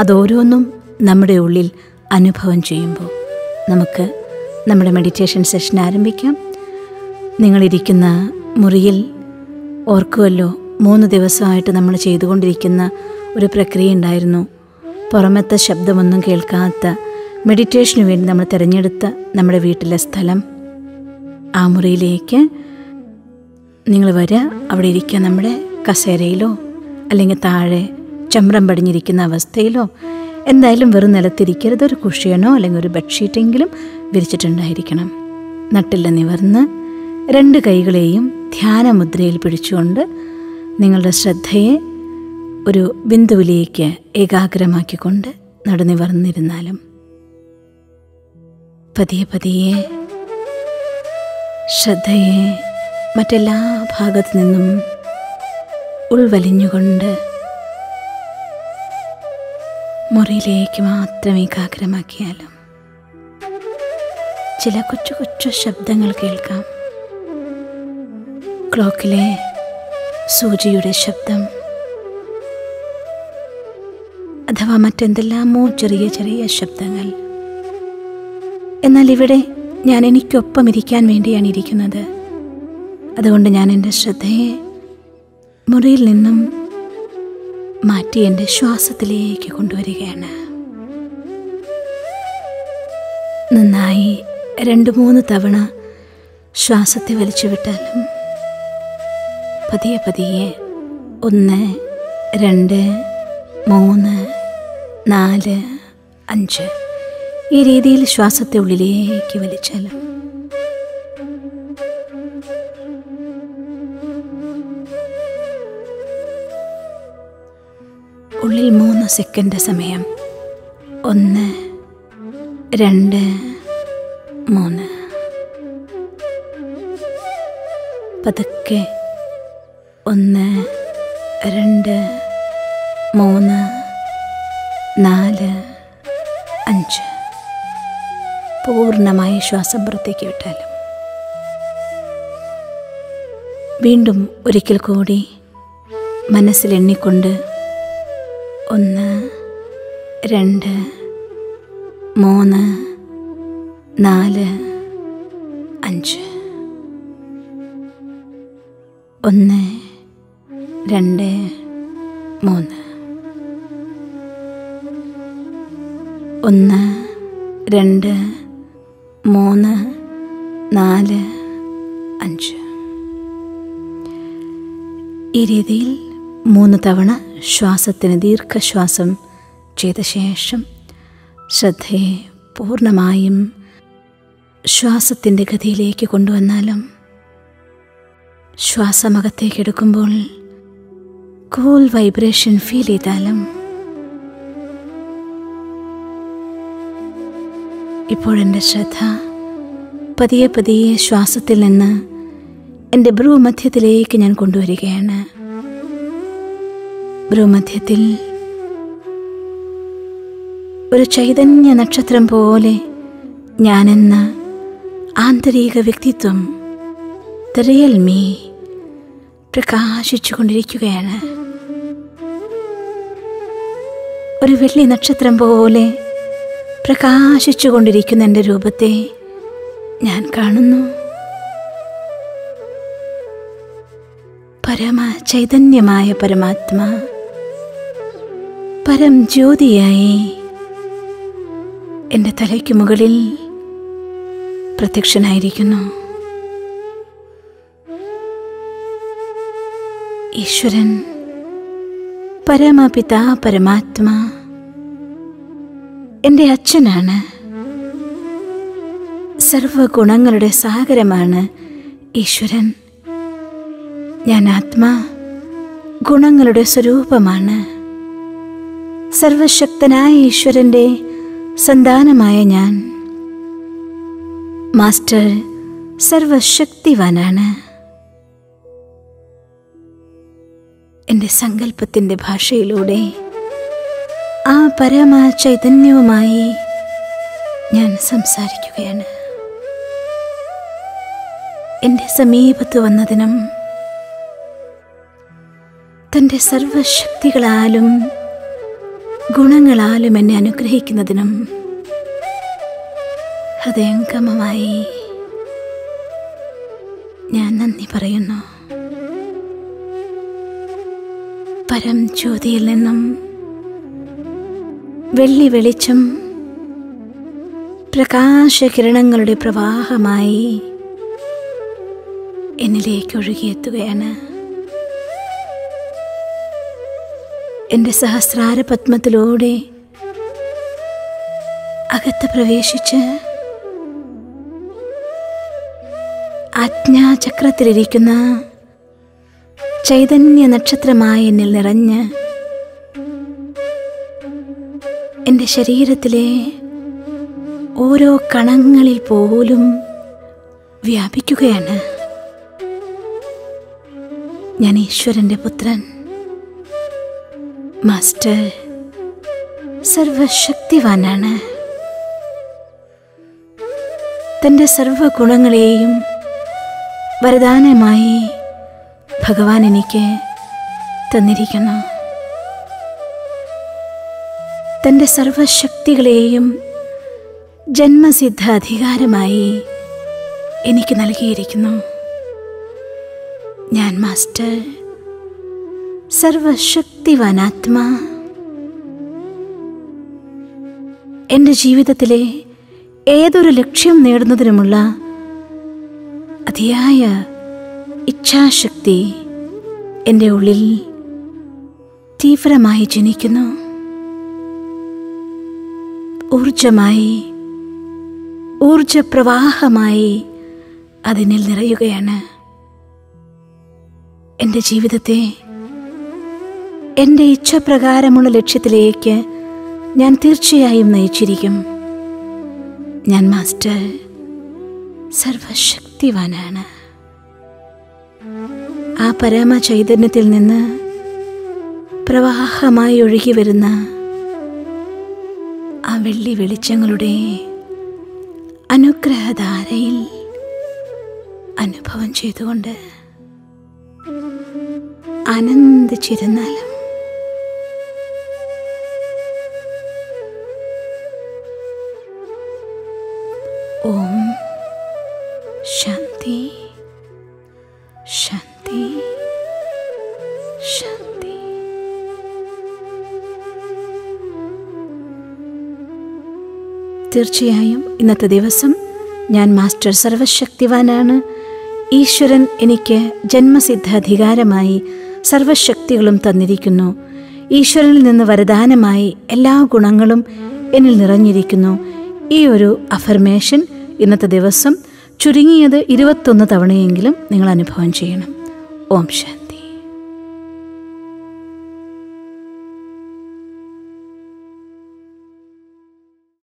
അതോരോന്നും നമ്മുടെ ഉള്ളിൽ അനുഭവം ചെയ്യുമ്പോൾ നമുക്ക് നമ്മുടെ മെഡിറ്റേഷൻ സെഷൻ ആരംഭിക്കാം നിങ്ങളിരിക്കുന്ന മുറിയിൽ ഓർക്കുമല്ലോ മൂന്ന് ദിവസമായിട്ട് നമ്മൾ ചെയ്തുകൊണ്ടിരിക്കുന്ന ഒരു പ്രക്രിയ ഉണ്ടായിരുന്നു പുറമത്തെ ശബ്ദമൊന്നും കേൾക്കാത്ത മെഡിറ്റേഷന് വേണ്ടി നമ്മൾ തിരഞ്ഞെടുത്ത നമ്മുടെ വീട്ടിലെ സ്ഥലം ആ മുറിയിലേക്ക് നിങ്ങൾ വരിക അവിടെ ഇരിക്കുക നമ്മുടെ കസേരയിലോ അല്ലെങ്കിൽ താഴെ ചമ്രം പടിഞ്ഞിരിക്കുന്ന അവസ്ഥയിലോ എന്തായാലും വെറും നിലത്തിരിക്കരുത് ഒരു കുഷ്യനോ അല്ലെങ്കിൽ ഒരു ബെഡ്ഷീറ്റെങ്കിലും വിരിച്ചിട്ടുണ്ടായിരിക്കണം നട്ടില്ല നിവർന്ന് രണ്ട് കൈകളെയും ധ്യാനമുദ്രയിൽ പിടിച്ചുകൊണ്ട് നിങ്ങളുടെ ശ്രദ്ധയെ ഒരു ബിന്ദുവിലേക്ക് ഏകാഗ്രമാക്കിക്കൊണ്ട് നടന്നിവർന്നിരുന്നാലും പതിയെ പതിയെ ശ്രദ്ധയെ മറ്റെല്ലാ ഭാഗത്തു നിന്നും ഉൾവലിഞ്ഞുകൊണ്ട് മുറിയിലേക്ക് മാത്രം ഏകാഗ്രമാക്കിയാലും ചില കൊച്ചു കൊച്ചു ശബ്ദങ്ങൾ കേൾക്കാം ക്ലോക്കിലെ സൂചിയുടെ ശബ്ദം അഥവാ മറ്റെന്തെല്ലാമോ ചെറിയ ചെറിയ ശബ്ദങ്ങൾ എന്നാൽ ഇവിടെ ഞാൻ എനിക്കൊപ്പം ഇരിക്കാൻ വേണ്ടിയാണ് ഇരിക്കുന്നത് അതുകൊണ്ട് ഞാൻ എൻ്റെ ശ്രദ്ധയെ മുറിയിൽ നിന്നും മാറ്റി എൻ്റെ ശ്വാസത്തിലേക്ക് കൊണ്ടുവരികയാണ് നന്നായി രണ്ട് മൂന്ന് തവണ ശ്വാസത്തെ വലിച്ചു വിട്ടാലും പതിയെ പതിയെ ഒന്ന് രണ്ട് മൂന്ന് നാല് അഞ്ച് ഈ രീതിയിൽ ശ്വാസത്തെ ഉള്ളിലേക്ക് വലിച്ചാലും ഉള്ളിൽ മൂന്ന് സെക്കൻഡ് സമയം ഒന്ന് രണ്ട് മൂന്ന് പതുക്കെ ഒന്ന് രണ്ട് മൂന്ന് നാല് അഞ്ച് പൂർണ്ണമായി ശ്വാസം പുറത്തേക്ക് വിട്ടാലും വീണ്ടും ഒരിക്കൽ കൂടി മനസ്സിലെണ്ണിക്കൊണ്ട് ഒന്ന് രണ്ട് മൂന്ന് നാല് അഞ്ച് ഒന്ന് രണ്ട് മൂന്ന് ഒന്ന് രണ്ട് മൂന്ന് നാല് അഞ്ച് ഈ രീതിയിൽ മൂന്ന് തവണ ശ്വാസത്തിന് ദീർഘശ്വാസം ചെയ്ത ശേഷം ശ്രദ്ധയെ പൂർണ്ണമായും ശ്വാസത്തിൻ്റെ ഗതിയിലേക്ക് കൊണ്ടുവന്നാലും ശ്വാസമകത്തേക്ക് എടുക്കുമ്പോൾ കൂൾ വൈബ്രേഷൻ ഫീൽ ചെയ്താലും ഇപ്പോഴെൻ്റെ ശ്രദ്ധ പതിയെ പതിയെ ശ്വാസത്തിൽ നിന്ന് എൻ്റെ ഭ്രൂമധ്യത്തിലേക്ക് ഞാൻ കൊണ്ടുവരികയാണ് ഭ്രൂമധ്യത്തിൽ ഒരു ചൈതന്യ നക്ഷത്രം പോലെ ഞാനെന്ന ആന്തരിക വ്യക്തിത്വം ദ റിയൽ മീ പ്രകാശിച്ചു കൊണ്ടിരിക്കുകയാണ് ഒരു വെള്ളി നക്ഷത്രം പോലെ പ്രകാശിച്ചു കൊണ്ടിരിക്കുന്ന എൻ്റെ രൂപത്തെ ഞാൻ കാണുന്നു പരമ ചൈതന്യമായ പരമാത്മാ പരം ജ്യോതിയായി എൻ്റെ തലയ്ക്ക് മുകളിൽ പ്രത്യക്ഷനായിരിക്കുന്നു ഈശ്വരൻ പരമപിത പരമാത്മാ എൻ്റെ അച്ഛനാണ് സർവഗുണങ്ങളുടെ സാഗരമാണ് ഈശ്വരൻ ഞാൻ ആത്മാ ഗുണങ്ങളുടെ സ്വരൂപമാണ് സർവശക്തനായ ഈശ്വരൻ്റെ സന്താനമായ ഞാൻ മാസ്റ്റർ സർവശക്തിവാനാണ് എൻ്റെ സങ്കല്പത്തിൻ്റെ ഭാഷയിലൂടെ ആ പരമ ചൈതന്യവുമായി ഞാൻ സംസാരിക്കുകയാണ് എൻ്റെ സമീപത്ത് വന്നതിനും തൻ്റെ സർവശക്തികളാലും ഗുണങ്ങളാലും എന്നെ അനുഗ്രഹിക്കുന്നതിനും ഹൃദയംഗമമായി ഞാൻ നന്ദി പറയുന്നു പരം ജ്യോതിയിൽ നിന്നും വെള്ളി വെളിച്ചം പ്രകാശകിരണങ്ങളുടെ പ്രവാഹമായി എന്നിലേക്ക് ഒഴുകിയെത്തുകയാണ് എൻ്റെ സഹസ്രാര പത്മത്തിലൂടെ അകത്ത് പ്രവേശിച്ച് ആജ്ഞാചക്രത്തിലിരിക്കുന്ന ചൈതന്യ നക്ഷത്രമായ എന്നിൽ നിറഞ്ഞ് എൻ്റെ ശരീരത്തിലെ ഓരോ കണങ്ങളിൽ പോലും വ്യാപിക്കുകയാണ് ഞാൻ ഈശ്വരൻ്റെ പുത്രൻ മാസ്റ്റർ സർവശക്തിവാനാണ് തൻ്റെ സർവഗുണങ്ങളെയും വരദാനമായി ഭഗവാൻ എനിക്ക് തന്നിരിക്കുന്നു തൻ്റെ സർവശക്തികളെയും ജന്മസിദ്ധ അധികാരമായി എനിക്ക് നൽകിയിരിക്കുന്നു ഞാൻ മാസ്റ്റർ സർവശക്തിവനാത്മാ എൻ്റെ ജീവിതത്തിലെ ഏതൊരു ലക്ഷ്യം നേടുന്നതിനുമുള്ള അതിയായ ഇച്ഛാശക്തി എൻ്റെ ഉള്ളിൽ തീവ്രമായി ജനിക്കുന്നു ഊർജമായി ഊർജപ്രവാഹമായി അതിനിൽ നിറയുകയാണ് എൻ്റെ ജീവിതത്തെ എൻ്റെ ഇച്ഛപ്രകാരമുള്ള ലക്ഷ്യത്തിലേക്ക് ഞാൻ തീർച്ചയായും നയിച്ചിരിക്കും ഞാൻ മാസ്റ്റർ സർവശക്തിവാനാണ് ആ പരമ ചൈതന്യത്തിൽ നിന്ന് പ്രവാഹമായി ഒഴുകി വരുന്ന ആ വെള്ളി വെളിച്ചങ്ങളുടെ അനുഗ്രഹധാരയിൽ അനുഭവം ചെയ്തുകൊണ്ട് ആനന്ദിച്ചിരുന്നാലും തീർച്ചയായും ഇന്നത്തെ ദിവസം ഞാൻ മാസ്റ്റർ സർവശക്തിവാനാണ് ഈശ്വരൻ എനിക്ക് ജന്മസിദ്ധ അധികാരമായി സർവശക്തികളും തന്നിരിക്കുന്നു ഈശ്വരനിൽ നിന്ന് വരദാനമായി എല്ലാ ഗുണങ്ങളും എന്നിൽ നിറഞ്ഞിരിക്കുന്നു ഈ ഒരു അഫർമേഷൻ ഇന്നത്തെ ദിവസം ചുരുങ്ങിയത് ഇരുപത്തൊന്ന് തവണയെങ്കിലും നിങ്ങൾ അനുഭവം ചെയ്യണം ഓം ശാന്തി